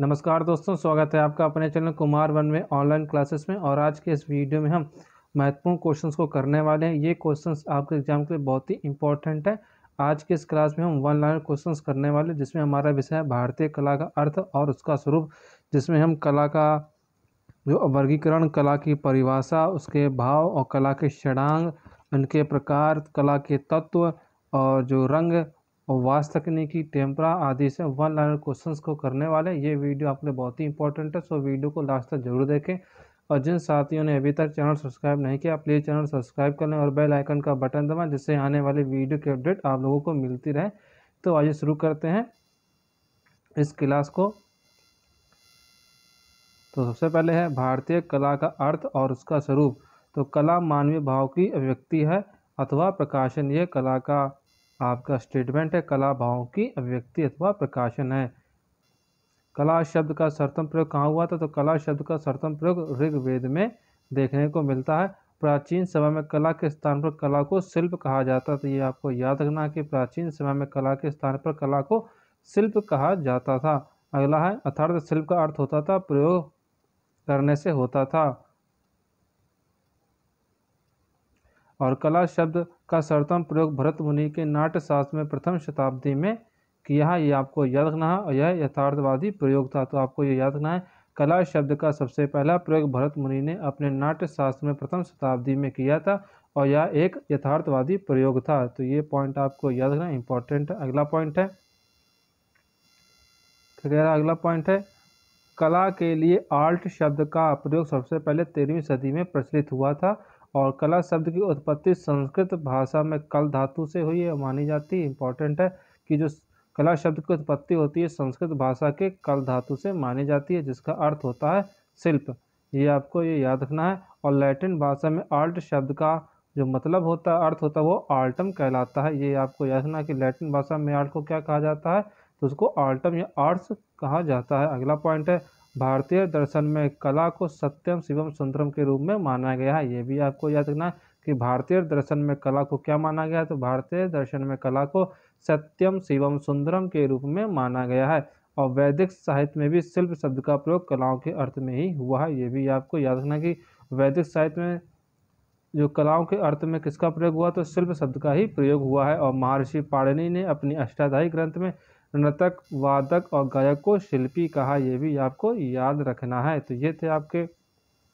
नमस्कार दोस्तों स्वागत है आपका अपने चैनल कुमार वन में ऑनलाइन क्लासेस में और आज के इस वीडियो में हम महत्वपूर्ण क्वेश्चंस को करने वाले हैं ये क्वेश्चंस आपके एग्जाम के लिए बहुत ही इंपॉर्टेंट है आज के इस क्लास में हम वन लाइन क्वेश्चंस करने वाले हैं जिसमें हमारा विषय है भारतीय कला का अर्थ और उसका स्वरूप जिसमें हम कला का जो वर्गीकरण कला की परिभाषा उसके भाव और कला के षडांग उनके प्रकार कला के तत्व और जो रंग और वास तकनीकी टेम्परा आदि से वन लाइनर क्वेश्चंस को करने वाले ये वीडियो आपके लिए बहुत ही इंपॉर्टेंट है सो वीडियो को लास्ट तक जरूर देखें और जिन साथियों ने अभी तक चैनल सब्सक्राइब नहीं किया प्लीज़ चैनल सब्सक्राइब कर लें और बेल आइकन का बटन दबाएं जिससे आने वाले वीडियो के अपडेट आप लोगों को मिलती रहे तो आइए शुरू करते हैं इस क्लास को तो सबसे पहले है भारतीय कला का अर्थ और उसका स्वरूप तो कला मानवीय भाव की अभिव्यक्ति है अथवा प्रकाशन ये कला का आपका स्टेटमेंट है कला भाव की अभिव्यक्ति अथवा प्रकाशन है कला शब्द का सर्तम प्रयोग कहाँ हुआ था तो कला शब्द का सर्तम प्रयोग ऋग्वेद में देखने को मिलता है प्राचीन समय में कला के स्थान पर कला को शिल्प कहा जाता था ये आपको याद रखना है कि प्राचीन समय में कला के स्थान पर कला को शिल्प कहा जाता था अगला है अर्थार्थ शिल्प का अर्थ होता था प्रयोग करने से होता था और कला शब्द का सर्वतम प्रयोग भरत मुनि के नाट्यशास्त्र में प्रथम शताब्दी में किया है ये आपको याद रखना है और यह यथार्थवादी प्रयोग था तो आपको ये याद रखना है कला शब्द का सबसे पहला प्रयोग भरत मुनि ने अपने नाट्यशास्त्र में प्रथम शताब्दी में किया था और यह एक यथार्थवादी प्रयोग था तो ये पॉइंट आपको याद रखना इंपॉर्टेंट अगला पॉइंट है अगला पॉइंट है कला के लिए आर्ट शब्द का प्रयोग सबसे पहले तेरहवीं सदी में प्रचलित हुआ था और कला शब्द की उत्पत्ति संस्कृत भाषा में कल धातु से हुई है मानी जाती है इंपॉर्टेंट है कि जो कला शब्द की उत्पत्ति होती है संस्कृत भाषा के कल धातु से मानी जाती है जिसका अर्थ होता है शिल्प ये आपको ये याद रखना है और लैटिन भाषा में आर्ट शब्द का जो मतलब होता है अर्थ होता है वो आल्टम कहलाता है ये आपको याद रखना कि लैटिन भाषा में आर्ट को क्या कहा जाता है तो उसको आल्टम या आर्ट्स कहा जाता है अगला पॉइंट है भारतीय दर्शन में कला को सत्यम शिवम सुंदरम के रूप में माना गया है ये भी आपको याद रखना कि भारतीय दर्शन में कला को क्या माना गया है तो भारतीय दर्शन में कला को सत्यम शिवम सुंदरम के रूप में माना गया है और वैदिक साहित्य में भी शिल्प शब्द का प्रयोग कलाओं के अर्थ में ही हुआ है ये भी आपको याद रखना कि वैदिक साहित्य में जो कलाओं के अर्थ में किसका प्रयोग हुआ तो शिल्प शब्द का ही प्रयोग हुआ है और महर्षि पाणिनि ने अपनी अष्टाध्यायी ग्रंथ में नृतक वादक और गायक को शिल्पी कहा यह भी आपको याद रखना है तो ये थे आपके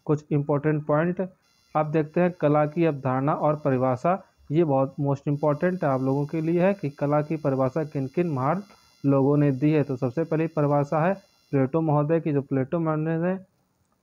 कुछ इम्पोर्टेंट पॉइंट आप देखते हैं कला की अवधारणा और परिभाषा ये बहुत मोस्ट इम्पॉर्टेंट आप लोगों के लिए है कि कला की परिभाषा किन किन महान लोगों ने दी है तो सबसे पहली परिभाषा है प्लेटो महोदय की जो प्लेटो महोदय ने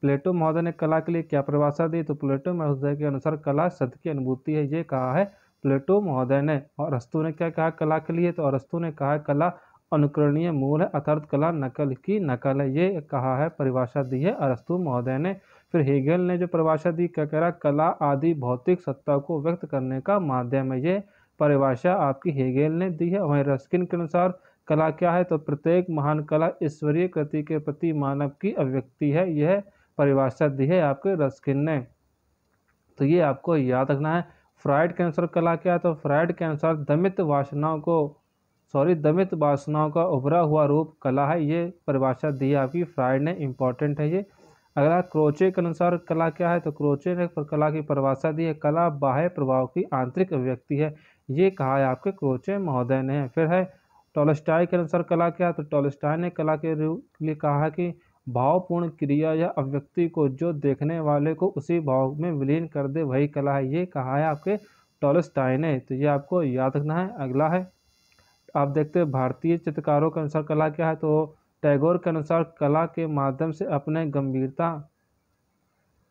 प्लेटो महोदय ने कला के लिए क्या परिभाषा दी तो प्लेटो महोदय के अनुसार कला सत्य की अनुभूति है ये कहा है प्लेटो महोदय ने और अस्तु ने क्या कहा कला के लिए तो अरस्तु ने कहा कला अनुकरणीय मूल है अर्थात कला नकल की नकल है ये कहा है परिभाषा दी है अरस्तु महोदय ने फिर हेगल ने जो परिभाषा दी क्या कह रहा कला आदि भौतिक सत्ता को व्यक्त करने का माध्यम है ये परिभाषा आपकी हेगेल ने दी है वहीं रस्किन के अनुसार कला क्या है तो प्रत्येक महान कला ईश्वरीय कृति के प्रति मानव की अभिव्यक्ति है यह परिभाषा दी है आपके रस्किन ने तो ये आपको याद रखना है फ्राइड कैंसर कला क्या है तो फ्राइड के अनुसार दमित वासनाओं को सॉरी दमित वासनाओं का उभरा हुआ रूप कला है ये परिभाषा दी आपकी फ्राइड ने इम्पॉर्टेंट है ये अगला क्रोचे के अनुसार कला क्या है तो क्रोचे ने कला की परिभाषा दी है कला बाह्य प्रभाव की आंतरिक अभिव्यक्ति है ये कहा है आपके क्रोचे महोदय ने फिर है टोलस्टाई के अनुसार कला क्या तो टोलस्टाई ने कला के लिए कहा है कि भावपूर्ण क्रिया या अभिव्यक्ति को जो देखने वाले को उसी भाव में विलीन कर दे वही कला है ये कहा है आपके टोलस्टाई ने तो ये आपको याद रखना है अगला है आप देखते हैं भारतीय चित्रकारों के अनुसार कला क्या है तो टैगोर के अनुसार कला के माध्यम से अपने गंभीरता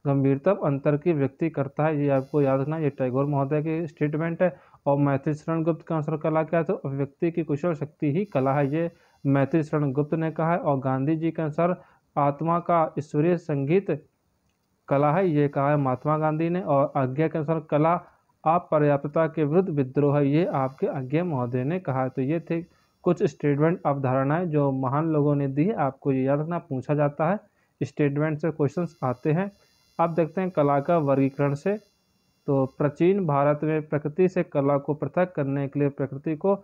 गंभीरता अंतर की व्यक्ति करता है ये आपको याद रखना ये टैगोर महोदय की स्टेटमेंट है और मैथिली शरण गुप्त के अनुसार कला क्या है तो अभिव्यक्ति की कुशल शक्ति ही कला है ये मैथिली शरण गुप्त ने कहा है और गांधी जी के अनुसार आत्मा का ईश्वरीय संगीत कला है ये कहा है महात्मा गांधी ने और आज्ञा के अनुसार कला आप पर्याप्तता के विरुद्ध विद्रोह है ये आपके अज्ञा महोदय ने कहा तो ये थे कुछ स्टेटमेंट अवधारणाएं जो महान लोगों ने दी है आपको ये याद रखना पूछा जाता है स्टेटमेंट से क्वेश्चन आते हैं अब देखते हैं कला का वर्गीकरण से तो प्राचीन भारत में प्रकृति से कला को पृथक करने के लिए प्रकृति को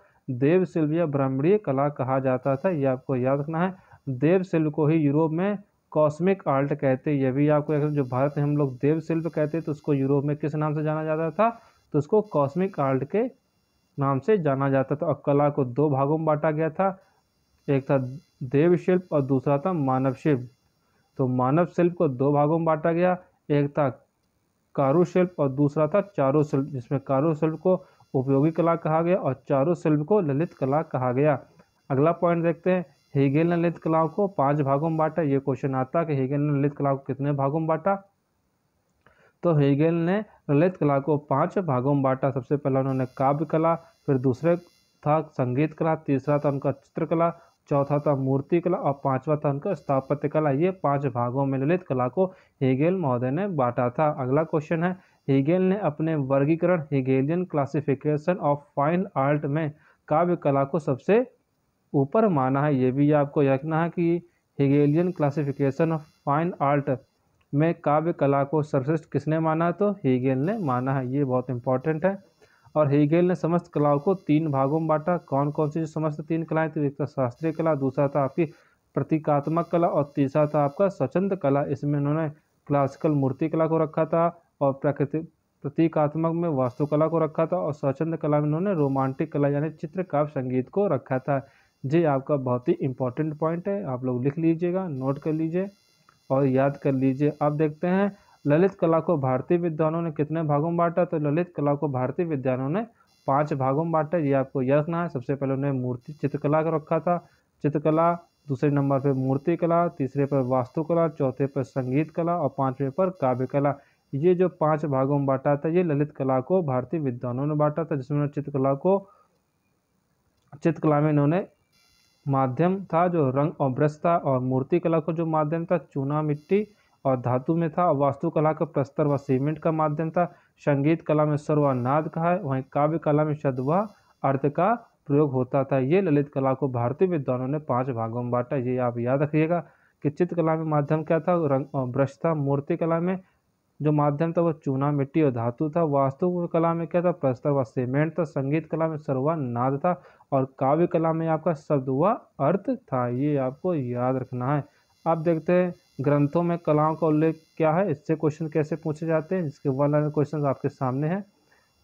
देवशिल्प या ब्राह्मणीय कला कहा जाता था ये आपको याद रखना है देवशिल्प को ही यूरोप में कॉस्मिक आर्ट कहते हैं यह भी आपको जो भारत में हम लोग देव शिल्प कहते हैं तो उसको यूरोप में किस नाम से जाना जाता था तो उसको कॉस्मिक आर्ट के नाम से जाना जाता था और कला को दो भागों में बांटा गया था एक था देव शिल्प और दूसरा था मानव शिल्प तो मानव शिल्प को दो भागों में बांटा गया एक था कारुशिल्प और दूसरा था चारुशिल्प जिसमें कारुशिल्प को उपयोगी कला कहा गया और चारुशिल्प को ललित कला कहा गया अगला पॉइंट देखते हैं हेगेल ने ललित कलाओं को पांच भागों में बांटा ये क्वेश्चन आता कि हेगेल ने ललित कला को कितने भागों में बांटा तो हेगेल ने ललित कला को पांच भागों में बांटा सबसे पहला उन्होंने काव्य कला फिर दूसरे था संगीत कला तीसरा था उनका चित्रकला चौथा था मूर्ति कला और पांचवा था उनका स्थापत्य कला ये पांच भागों में ललित कला को हेगेल महोदय ने बांटा था अगला क्वेश्चन है हेगेल ने अपने वर्गीकरण Hegelian classification of fine art में काव्य कला को सबसे ऊपर माना है ये भी आपको यकना है कि Hegelian classification of fine art में काव्य कला को सर्वश्रेष्ठ किसने माना है तो हीगेल ने माना है ये बहुत इंपॉर्टेंट है और हीगेल ने समस्त कलाओं को तीन भागों में बांटा कौन कौन सी समस्त तीन कलाएं थी एक था तो शास्त्रीय कला दूसरा था आपकी प्रतीकात्मक कला और तीसरा था आपका स्वच्छंद कला इसमें उन्होंने क्लासिकल मूर्ति कला को रखा था और प्रकृति प्रतीकात्मक में वास्तुकला को रखा था और स्वच्छंद कला में उन्होंने रोमांटिक कला यानी चित्रकाव्य संगीत को रखा था जी आपका बहुत ही इम्पोर्टेंट पॉइंट है आप लोग लिख लीजिएगा नोट कर लीजिए और याद कर लीजिए अब देखते हैं ललित कला को भारतीय विद्वानों ने कितने भागों में बांटा तो ललित कला को भारतीय विद्वानों ने पांच भागों में बांटा ये आपको याद रखना है सबसे पहले उन्हें मूर्ति चित्रकला का रखा था चित्रकला दूसरे नंबर पर मूर्ति कला तीसरे पर वास्तुकला चौथे पर संगीत कला और पाँचवें पर काव्य कला ये जो पांच भागों में बांटा था ये ललित कला को भारतीय विद्वानों ने बांटा था जिसमें चित्रकला को चित्रकला में इन्होंने माध्यम था जो रंग और ब्रश था और मूर्तिकला का जो माध्यम था चूना मिट्टी और धातु में था और वास्तुकला का प्रस्तर व सीमेंट का माध्यम था संगीत कला में स्वर व नाद का है वहीं काव्य कला में शब्द व अर्थ का प्रयोग होता था ये ललित कला को भारतीय विद्वानों ने पांच भागों में बांटा ये आप याद रखिएगा कि चित्रकला में माध्यम क्या था रंग और ब्रश था मूर्तिकला में जो माध्यम था वो चूना मिट्टी और धातु था वास्तु कला में क्या था प्रस्तर व सीमेंट था संगीत कला में सर्वा नाद था और काव्य कला में आपका शब्द हुआ अर्थ था ये आपको याद रखना है आप देखते हैं ग्रंथों में कलाओं का उल्लेख क्या है इससे क्वेश्चन कैसे पूछे जाते हैं जिसके वन लाइन क्वेश्चन आपके सामने हैं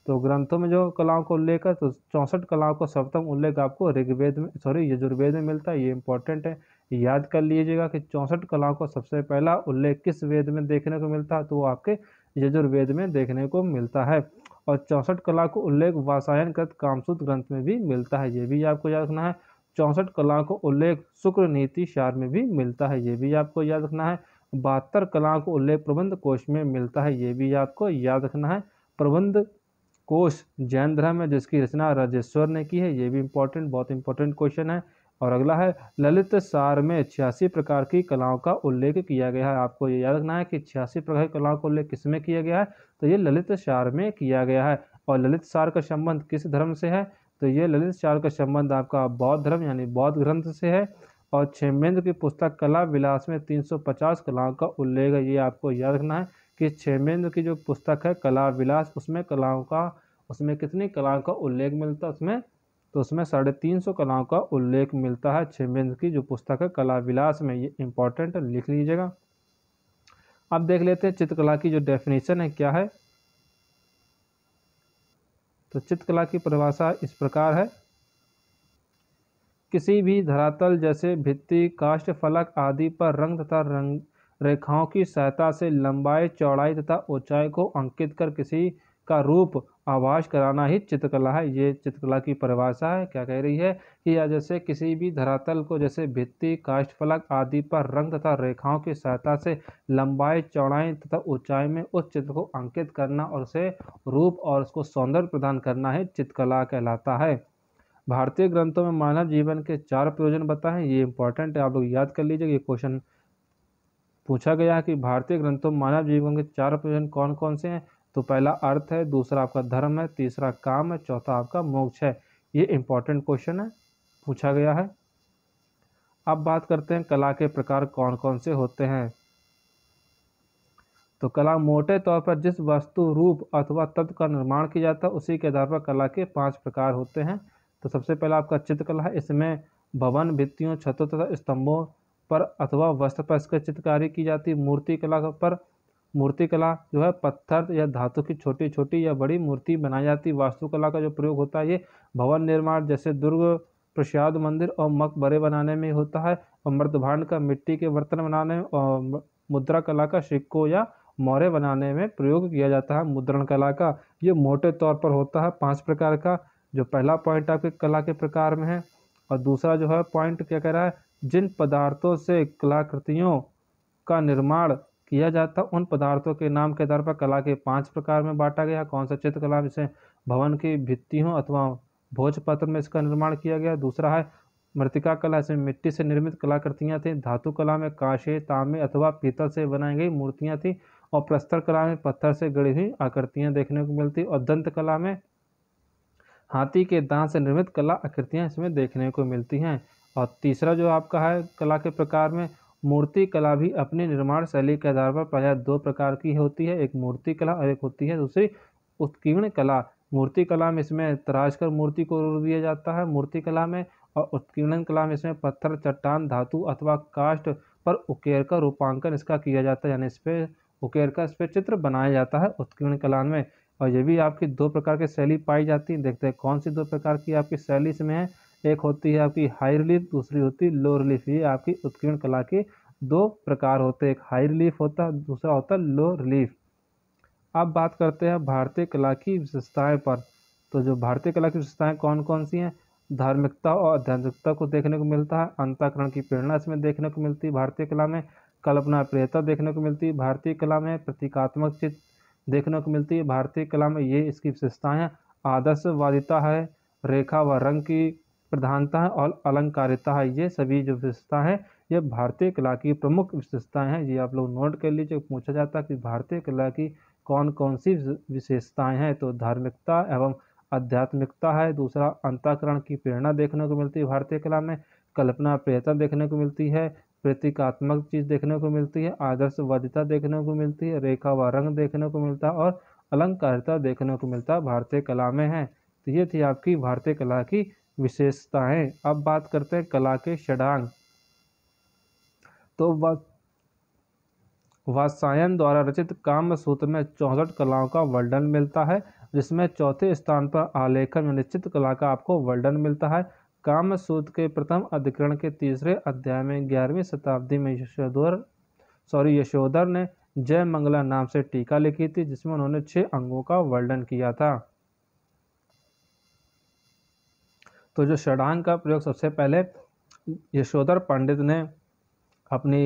तो ग्रंथों में जो कलाओं का उल्लेख है तो चौंसठ कलाओं का सप्तम उल्लेख आपको ऋग्वेद में सॉरी यजुर्वेद में मिलता है ये इंपॉर्टेंट है याद कर लीजिएगा कि चौंसठ कलाओं का सबसे पहला उल्लेख किस वेद में देखने को मिलता है तो वो आपके यजुर्वेद में देखने को मिलता है और चौंसठ कला को उल्लेख वासायनकृत कामसूत ग्रंथ में भी मिलता है ये भी आपको याद रखना है चौंसठ कला को उल्लेख शुक्र नीति शार में भी मिलता है ये भी आपको याद रखना है बहत्तर कला को उल्लेख प्रबंध कोश में मिलता है ये भी आपको याद रखना है प्रबंध कोश जैन धर्म है जिसकी रचना राजेश्वर ने की है ये भी इम्पोर्टेंट बहुत इंपॉर्टेंट क्वेश्चन है और अगला है ललित सार में छियासी प्रकार की कलाओं का उल्लेख किया गया है आपको ये याद रखना है कि छियासी प्रकार की कलाओं का उल्लेख किस में किया गया है तो ये ललित सार में किया गया है और ललित सार का संबंध किस धर्म से है तो ये ललित सार का संबंध आपका बौद्ध धर्म यानी बौद्ध ग्रंथ से है और छेमेंद्र की पुस्तक कला विलास में तीन कलाओं का उल्लेख है ये आपको याद रखना है कि छेमेंद्र की जो पुस्तक है कला विलास उसमें कलाओं का उसमें कितनी कलाओं का उल्लेख मिलता है उसमें तो उसमें साढ़े तीन सौ कलाओं का उल्लेख मिलता है छिमेंद्र की जो पुस्तक है कला विलास में ये इंपॉर्टेंट लिख लीजिएगा अब देख लेते हैं चित्रकला की जो डेफिनेशन है क्या है तो चित्रकला की परिभाषा इस प्रकार है किसी भी धरातल जैसे भित्ति काष्ट फलक आदि पर रंग तथा रंग रेखाओं की सहायता से लंबाई चौड़ाई तथा ऊंचाई को अंकित कर किसी का रूप आवाज कराना ही चित्रकला है ये चित्रकला की परिभाषा है क्या कह रही है कि या जैसे किसी भी धरातल को जैसे भित्ति फलक आदि पर रंग तथा रेखाओं की सहायता से लंबाई चौड़ाई तथा ऊंचाई में उस चित्र को अंकित करना और उसे रूप और उसको सौंदर्य प्रदान करना ही चित्रकला कहलाता है भारतीय ग्रंथों में मानव जीवन के चार प्रयोजन बताएं ये इंपॉर्टेंट है आप लोग याद कर लीजिए ये क्वेश्चन पूछा गया है कि भारतीय ग्रंथों में मानव जीवन के चार प्रयोजन कौन कौन से हैं तो पहला अर्थ है दूसरा आपका धर्म है तीसरा काम है चौथा आपका मोक्ष है ये इंपॉर्टेंट क्वेश्चन है पूछा गया है अब बात करते हैं कला के प्रकार कौन कौन से होते हैं तो कला मोटे तौर पर जिस वस्तु रूप अथवा तत्व का निर्माण किया जाता है उसी के आधार पर कला के पांच प्रकार होते हैं तो सबसे पहला आपका चित्रकला है इसमें भवन भित्तियों छतों तथा स्तंभों पर अथवा वस्त्र पर इसकी चित्रकारी की जाती है मूर्ति कला पर मूर्तिकला जो है पत्थर या धातु की छोटी छोटी या बड़ी मूर्ति बनाई जाती वास्तुकला का जो प्रयोग होता है ये भवन निर्माण जैसे दुर्ग प्रसाद मंदिर और मकबरे बनाने में होता है और मृतभांड का मिट्टी के बर्तन बनाने और मुद्रा कला का सिक्कों या मौर्य बनाने में प्रयोग किया जाता है मुद्रण कला का ये मोटे तौर पर होता है पांच प्रकार का जो पहला पॉइंट आपके कला के प्रकार में है और दूसरा जो है पॉइंट क्या कह रहा है जिन पदार्थों से कलाकृतियों का निर्माण किया जाता उन पदार्थों के नाम के आधार पर कला के पांच प्रकार में बांटा गया कौन सा चित्रकला जिसे भवन की भित्तियों अथवा भोजपत्र में इसका निर्माण किया गया दूसरा है मृतिका कला इसमें मिट्टी से निर्मित कलाकृतियाँ थीं धातु कला में काशे तांबे अथवा पीतल से बनाई गई मूर्तियाँ थीं और प्रस्तर कला में पत्थर से गढ़ी हुई आकृतियाँ देखने को मिलती और दंत कला में हाथी के दांत से निर्मित कला आकृतियाँ इसमें देखने को मिलती हैं और तीसरा जो आपका है कला के प्रकार में मूर्ति कला भी अपने निर्माण शैली के आधार पर प्राय दो प्रकार की होती है एक मूर्ति कला और एक होती है दूसरी उत्कीर्ण कला मूर्ति कला में इसमें तराश कर मूर्ति को रूप दिया जाता है मूर्ति कला में और उत्कीर्णन कला में इसमें पत्थर चट्टान धातु अथवा काष्ट पर उकेर कर रूपांकन इसका किया जाता है यानी इस पर उकेर कर इस पर चित्र बनाया जाता है उत्कीर्ण कला में और ये भी आपकी दो प्रकार की शैली पाई जाती है देखते हैं कौन सी दो प्रकार की आपकी शैली इसमें है एक होती है आपकी हाई रिलीफ दूसरी होती है लो रिलीफ ये आपकी उत्कीर्ण कला के दो प्रकार होते हैं एक हाई रिलीफ होता है दूसरा होता है लो रिलीफ अब बात करते हैं भारतीय कला की विशेषताएं पर तो जो भारतीय कला की विशेषताएं कौन कौन सी हैं धार्मिकता और आध्यात्मिकता को देखने को मिलता है अंताकरण की प्रेरणा इसमें देखने को मिलती है भारतीय कला में कल्पना प्रियता देखने को मिलती है भारतीय कला में प्रतीकात्मक चित्र देखने को मिलती है भारतीय कला में ये इसकी विशेषताएँ आदर्शवादिता है रेखा व रंग की प्रधानता और अलंकारिता है ये सभी जो विशेषता है ये भारतीय कला की प्रमुख विशेषताएं हैं ये आप लोग नोट कर लीजिए पूछा जाता है कि भारतीय कला की कौन कौन सी विशेषताएं हैं तो धार्मिकता एवं आध्यात्मिकता है दूसरा अंताकरण की प्रेरणा देखने को मिलती है भारतीय कला में कल्पना प्रियता देखने को मिलती है प्रतीकात्मक चीज़ देखने को मिलती है आदर्शवादिता देखने को मिलती है रेखा व रंग देखने को मिलता है और अलंकारिता देखने को मिलता है भारतीय कला में है तो ये थी आपकी भारतीय कला की विशेषताएं अब बात करते हैं कला के षडांग तो वात्सायन द्वारा रचित काम सूत्र में चौसठ कलाओं का वर्णन मिलता है जिसमें चौथे स्थान पर आलेखन में निश्चित कला का आपको वर्णन मिलता है काम सूत्र के प्रथम अधिकरण के तीसरे अध्याय में ग्यारहवीं शताब्दी में यशोधर सॉरी यशोधर ने जय मंगला नाम से टीका लिखी थी जिसमें उन्होंने छः अंगों का वर्णन किया था तो जो षडांग का प्रयोग सबसे पहले यशोधर पंडित ने अपनी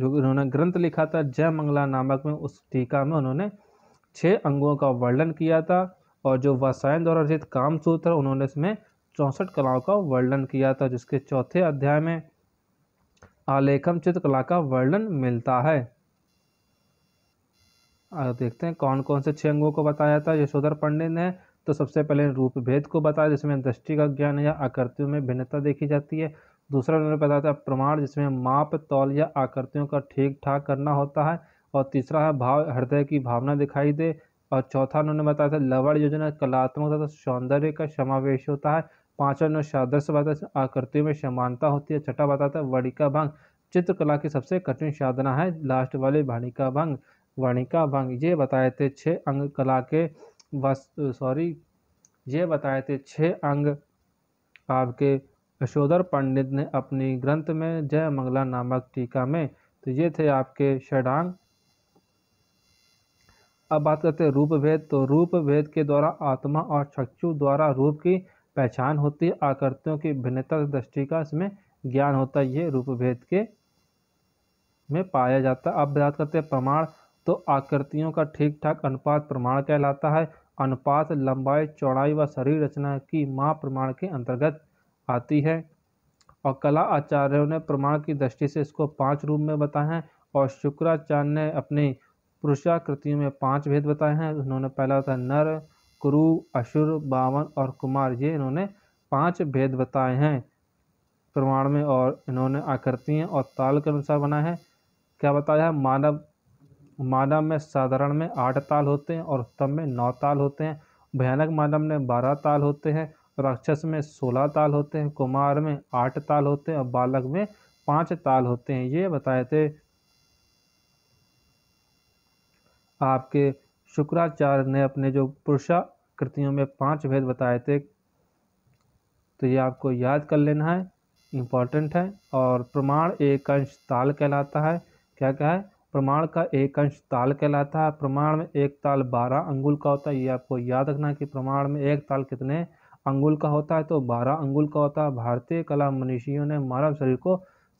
जो उन्होंने ग्रंथ लिखा था जय मंगला नामक में उस टीका में उन्होंने छः अंगों का वर्णन किया था और जो वसायन द्वारा रचित कामसूत्र उन्होंने इसमें चौंसठ कलाओं का वर्णन किया था जिसके चौथे अध्याय में आलेखम चित्रकला का वर्णन मिलता है देखते हैं कौन कौन से छः अंगों को बताया था यशोधर पंडित ने तो सबसे पहले रूप भेद को बताया जिसमें दृष्टि का ज्ञान या आकृतियों में भिन्नता देखी जाती है दूसरा उन्होंने बताया था प्रमाण जिसमें माप तौल या आकृतियों का ठीक ठाक करना होता है और तीसरा है भाव हृदय की भावना दिखाई दे और चौथा उन्होंने बताया था लवण योजना कलात्मक तथा सौंदर्य का समावेश होता है पाँचवा उन्होंने सादृश्य बताया आकृतियों में समानता होती है छठा बताया था वणिका भंग चित्रकला की सबसे कठिन साधना है लास्ट वाले वाणिका भंग वाणिका भंग ये बताए थे छः अंग कला के सॉरी ये बताए थे छः अंग आपके यशोधर पंडित ने अपनी ग्रंथ में जय मंगला नामक टीका में तो ये थे आपके षडांग अब बात करते हैं रूप भेद तो रूप भेद के द्वारा आत्मा और चक्षु द्वारा रूप की पहचान होती है आकृतियों की भिन्नता दृष्टि का इसमें ज्ञान होता है ये रूप भेद के में पाया जाता है अब बात करते हैं प्रमाण तो आकृतियों का ठीक ठाक अनुपात प्रमाण कहलाता है अनुपात लंबाई चौड़ाई व शरीर रचना की माप प्रमाण के अंतर्गत आती है और कला आचार्यों ने प्रमाण की दृष्टि से इसको पांच रूप में बताए हैं और शुक्राचार्य ने अपनी पुरुषाकृतियों में पांच भेद बताए हैं उन्होंने पहला था नर कुरु असुर बावन और कुमार ये इन्होंने पांच भेद बताए हैं प्रमाण में और इन्होंने आकृतियाँ और ताल के अनुसार बनाए हैं क्या बताया है मानव मालम में साधारण में आठ ताल होते हैं और उत्तम में नौ ताल होते हैं भयानक मालम में बारह ताल होते हैं राक्षस में सोलह ताल होते हैं कुमार में आठ ताल होते हैं और बालक में पाँच ताल होते हैं ये बताए थे आपके शुक्राचार्य ने अपने जो पुरुषा कृतियों में पांच भेद बताए थे तो ये आपको याद कर लेना है इम्पॉर्टेंट है और प्रमाण एक अंश ताल कहलाता है क्या क्या है प्रमाण का एक अंश ताल कहलाता है प्रमाण में एक ताल बारह अंगुल का होता है ये आपको याद रखना कि प्रमाण में एक ताल कितने अंगुल का होता है तो बारह अंगुल का होता है भारतीय कला मनीषियों ने मानव शरीर को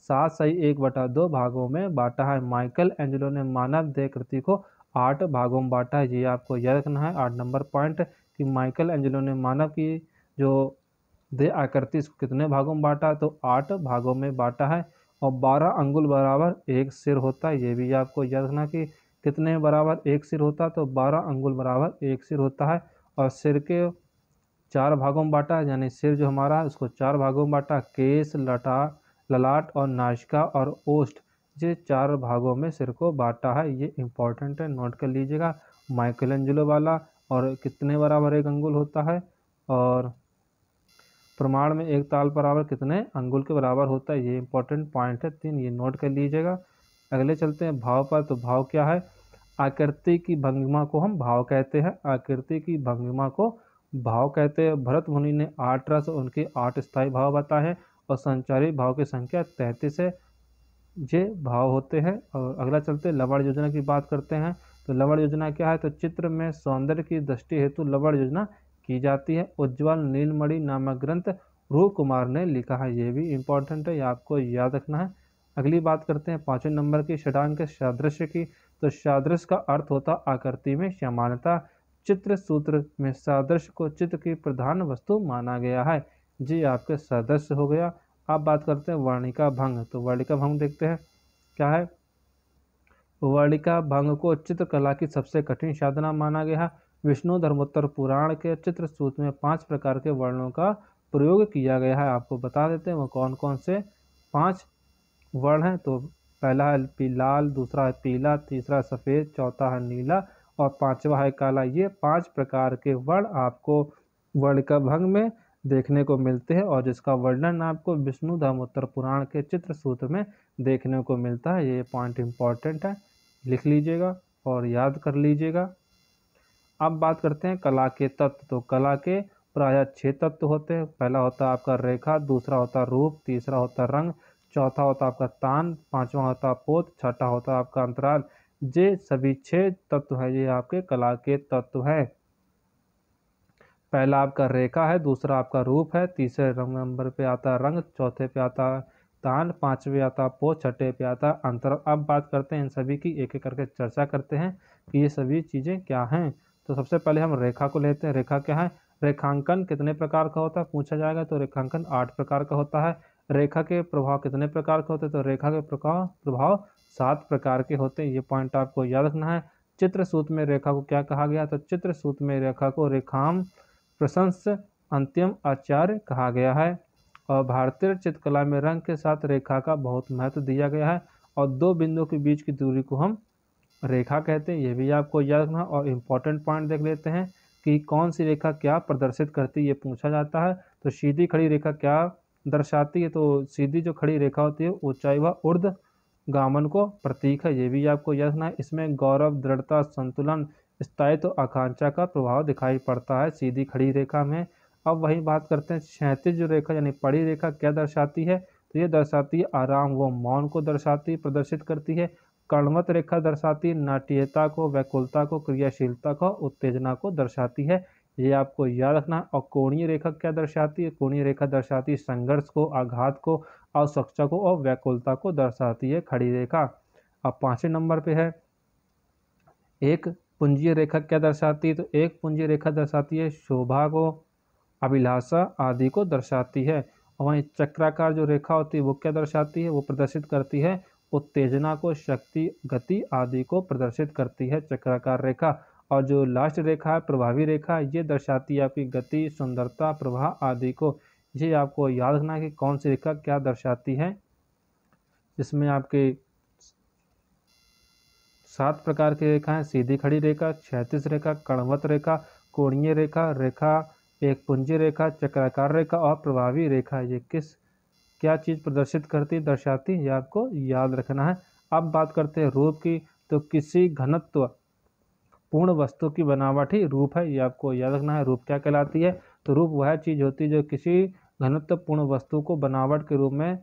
सात सही एक बटा दो भागों में बांटा है माइकल एंजलो ने मानव देह कृति को आठ भागों में बांटा है ये आपको याद रखना है आठ नंबर पॉइंट कि माइकल एंजलो ने मानव की जो देह आकृति इसको कितने भागों में बांटा तो आठ भागों में बांटा है और बारह अंगुल बराबर एक सिर होता है ये भी आपको याद रखना कि कितने बराबर एक सिर होता है तो बारह अंगुल बराबर एक सिर होता है और सिर के चार भागों में बांटा यानी सिर जो हमारा है उसको चार भागों में बांटा केस लटा ललाट और नाशिका और ओस्ट ये चार भागों में सिर को बांटा है ये इम्पॉर्टेंट है नोट कर लीजिएगा माइकल एंजुलो वाला और कितने बराबर एक अंगुल होता है और प्रमाण में एक ताल बराबर कितने अंगुल के बराबर होता है ये इंपॉर्टेंट पॉइंट है तीन ये नोट कर लीजिएगा अगले चलते हैं भाव पर तो भाव क्या है आकृति की भंगिमा को हम भाव कहते हैं आकृति की भंगिमा को भाव कहते हैं भरत मुनि ने आठ रस उनके आठ स्थायी भाव बताए और संचारी भाव की संख्या तैंतीस है ये भाव होते हैं और अगला चलते लवण योजना की बात करते हैं तो लवण योजना क्या है तो चित्र में सौंदर्य की दृष्टि हेतु लवण योजना की जाती है उज्ज्वल नीलमणि नामक ग्रंथ रू कुमार ने लिखा है ये भी इम्पोर्टेंट है आपको याद रखना है अगली बात करते हैं पाँचवें नंबर की षडांक सादृश्य की तो सादृश्य का अर्थ होता आकृति में समानता चित्र सूत्र में सादृश्य को चित्र की प्रधान वस्तु माना गया है जी आपके सदस्य हो गया अब बात करते हैं वर्णिका भंग तो वर्णिका भंग देखते हैं क्या है वर्णिका भंग को चित्रकला की सबसे कठिन साधना माना गया है विष्णु धर्मोत्तर पुराण के चित्र सूत्र में पांच प्रकार के वर्णों का प्रयोग किया गया है आपको बता देते हैं वो कौन कौन से पांच वर्ण हैं तो पहला है लाल दूसरा है पीला तीसरा सफ़ेद चौथा है नीला और पांचवा है काला ये पांच प्रकार के वर्ण आपको वर्ण का भंग में देखने को मिलते हैं और जिसका वर्णन आपको विष्णु धर्मोत्तर पुराण के चित्र सूत्र में देखने को मिलता है ये पॉइंट इम्पॉर्टेंट है लिख लीजिएगा और याद कर लीजिएगा अब बात करते हैं कला के तत्व तो कला के प्राय छः तत्व होते हैं पहला होता है आपका रेखा दूसरा होता है रूप तीसरा होता है रंग चौथा होता है आपका तान पांचवा होता है पोत छठा होता है आपका अंतराल ये सभी छः तत्व हैं ये आपके कला के तत्व हैं पहला आपका रेखा है दूसरा आपका रूप है तीसरे रंग नंबर पे आता रंग चौथे पे आता तान पाँचवें आता पोत छठे पे आता अंतर अब बात करते हैं इन सभी की एक एक करके चर्चा करते हैं कि ये सभी चीज़ें क्या हैं तो सबसे पहले हम रेखा को लेते हैं रेखा क्या है रेखांकन कितने प्रकार का होता है पूछा जाएगा तो रेखांकन आठ प्रकार का होता है रेखा के प्रभाव कितने प्रकार के होते हैं तो रेखा के प्रकार प्रभाव सात प्रकार के होते हैं ये पॉइंट आपको याद रखना है चित्र सूत्र में रेखा को क्या कहा गया तो चित्र सूत में रेखा को रेखाम प्रशंस अंतिम आचार्य कहा गया है और भारतीय चित्रकला में रंग के साथ रेखा का बहुत महत्व दिया गया है और दो बिंदुओं के बीच की दूरी को हम रेखा कहते हैं ये भी आपको याद रखना और इम्पॉर्टेंट पॉइंट देख लेते हैं कि कौन सी रेखा क्या प्रदर्शित करती है ये पूछा जाता है तो सीधी खड़ी रेखा क्या दर्शाती है तो सीधी जो खड़ी रेखा होती है ऊंचाई व उर्द गामन को प्रतीक है ये भी आपको याद रखना है इसमें गौरव दृढ़ता संतुलन स्थायित्व तो आकांक्षा का प्रभाव दिखाई पड़ता है सीधी खड़ी रेखा में अब वही बात करते हैं क्षैतिज जो रेखा यानी पड़ी रेखा क्या दर्शाती है तो ये दर्शाती है आराम व मौन को दर्शाती प्रदर्शित करती है कर्णवत रेखा दर्शाती है नाट्यता को व्याकुलता को क्रियाशीलता को उत्तेजना को दर्शाती है ये आपको याद रखना और कोणीय रेखा क्या दर्शाती है कोणीय रेखा दर्शाती है संघर्ष को आघात को असुरक्षा को और व्याकुलता को दर्शाती है खड़ी रेखा अब पाँचवें नंबर पे है एक पुंजीय रेखा क्या दर्शाती है तो एक पुंजीय रेखा दर्शाती है शोभा को अभिलाषा आदि को दर्शाती है और वहीं चक्राकार जो रेखा होती है वो क्या दर्शाती है वो प्रदर्शित करती है उत्तेजना को शक्ति गति आदि को प्रदर्शित करती है चक्राकार रेखा और जो लास्ट रेखा है प्रभावी रेखा ये दर्शाती है आपकी गति सुंदरता प्रवाह आदि को ये आपको याद रखना है कि कौन सी रेखा क्या दर्शाती है इसमें आपके सात प्रकार की रेखाएं सीधी खड़ी रेखा छैतीस रेखा कणवत रेखा कोणीय रेखा रेखा एक पुंजी रेखा चक्राकार रेखा और प्रभावी रेखा ये किस क्या चीज़ प्रदर्शित करती दर्शाती है आपको याद रखना है अब बात करते हैं रूप की तो किसी घनत्व पूर्ण वस्तु की बनावट ही रूप है ये आपको याद रखना है रूप क्या कहलाती है तो रूप वह चीज़ होती है जो किसी घनत्वपूर्ण वस्तु को बनावट के रूप में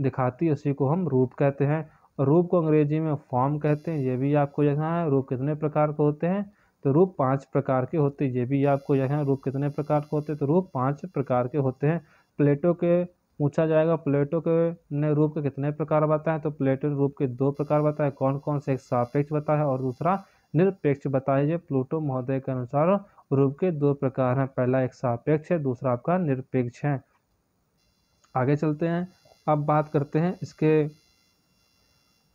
दिखाती है उसी को हम रूप कहते हैं और रूप को अंग्रेजी में फॉर्म कहते हैं ये भी आपको देखना है रूप कितने प्रकार के होते हैं तो रूप पांच प्रकार के होते हैं ये भी आपको देखना है रूप कितने प्रकार के होते हैं तो रूप पांच प्रकार के होते हैं प्लेटो के पूछा जाएगा प्लेटो के ने रूप के कितने प्रकार बताए तो प्लेटो ने रूप के दो प्रकार बताए कौन कौन से एक सापेक्ष बताया और दूसरा निरपेक्ष बताया जो प्लूटो महोदय के अनुसार रूप के दो प्रकार हैं पहला एक सापेक्ष है दूसरा आपका निरपेक्ष है आगे चलते हैं अब बात करते हैं इसके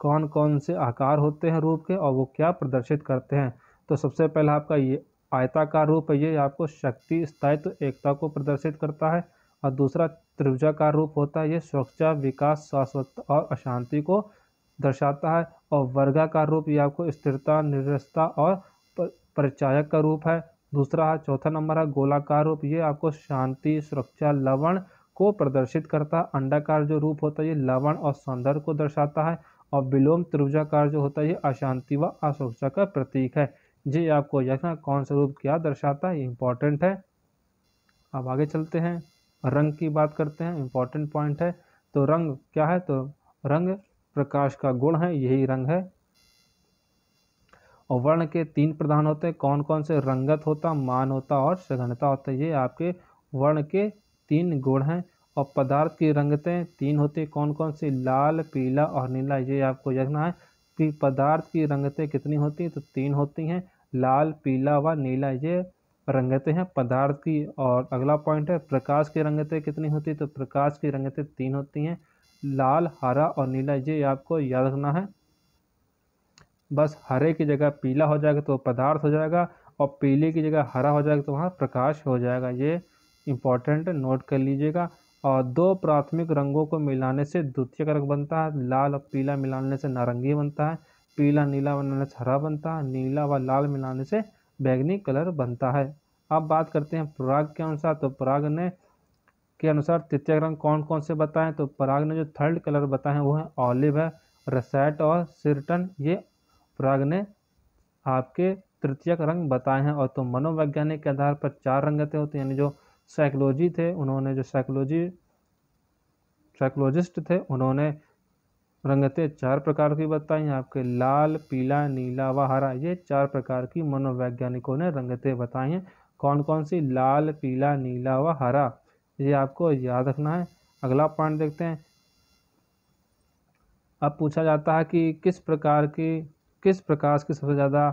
कौन कौन से आकार होते हैं रूप के और वो क्या प्रदर्शित करते हैं तो सबसे पहला आपका ये आयताकार रूप है ये आपको शक्ति स्थायित्व एकता को प्रदर्शित करता है और दूसरा त्रिभुजा का रूप होता है ये सुरक्षा विकास शाश्वत और अशांति को दर्शाता है और वर्गा का रूप ये आपको स्थिरता निरस्ता और परिचायक का रूप है दूसरा है चौथा नंबर है गोलाकार रूप ये आपको शांति सुरक्षा लवण को प्रदर्शित करता है अंडाकार जो रूप होता है ये लवण और सौंदर्य को दर्शाता है और विलोम त्रिभुजाकार जो होता है ये अशांति व असुरक्षा का प्रतीक है जी आपको यह कौन सा रूप क्या दर्शाता है इंपॉर्टेंट है अब आगे चलते हैं रंग की बात करते हैं इम्पॉर्टेंट पॉइंट है तो रंग क्या है तो रंग प्रकाश का गुण है यही रंग है और वर्ण के तीन प्रधान होते हैं कौन कौन से रंगत होता मान होता और सघनता होता ये आपके वर्ण के तीन गुण हैं और पदार्थ की रंगतें तीन होती कौन कौन सी लाल पीला और नीला ये आपको देखना है कि पदार्थ की रंगतें कितनी होती हैं तो तीन होती हैं लाल पीला व नीला ये रंगतें हैं पदार्थ की और अगला पॉइंट है प्रकाश की रंगतें कितनी होती है तो प्रकाश की रंगतें तीन होती हैं लाल हरा और नीला ये आपको याद रखना है बस हरे की जगह पीला हो जाएगा तो पदार्थ हो जाएगा और पीले की जगह हरा हो जाएगा तो वहाँ प्रकाश हो जाएगा ये इम्पॉर्टेंट नोट कर लीजिएगा और दो प्राथमिक रंगों को मिलाने से द्वितीय रंग बनता है लाल और पीला मिलाने से नारंगी बनता है पीला नीला बनाने से हरा बनता है नीला व लाल मिलाने से बैगनी कलर बनता है अब बात करते हैं पराग के अनुसार तो पराग ने के अनुसार तृतीय रंग कौन कौन से बताएं तो पराग ने जो थर्ड कलर बताए हैं वो है ऑलिव है रसैट और सिरटन ये पराग ने आपके तृतीय रंग बताए हैं और तो मनोवैज्ञानिक के आधार पर चार रंग थे होते तो यानी जो साइकोलॉजी थे उन्होंने जो साइकोलॉजी साइकोलॉजिस्ट थे उन्होंने रंगतें चार प्रकार की बताई आपके लाल पीला नीला व हरा ये चार प्रकार की मनोवैज्ञानिकों ने रंगतें बताई हैं कौन कौन सी लाल पीला नीला व हरा ये आपको याद रखना है अगला पॉइंट देखते हैं अब पूछा जाता है कि किस प्रकार की किस प्रकाश की सबसे ज़्यादा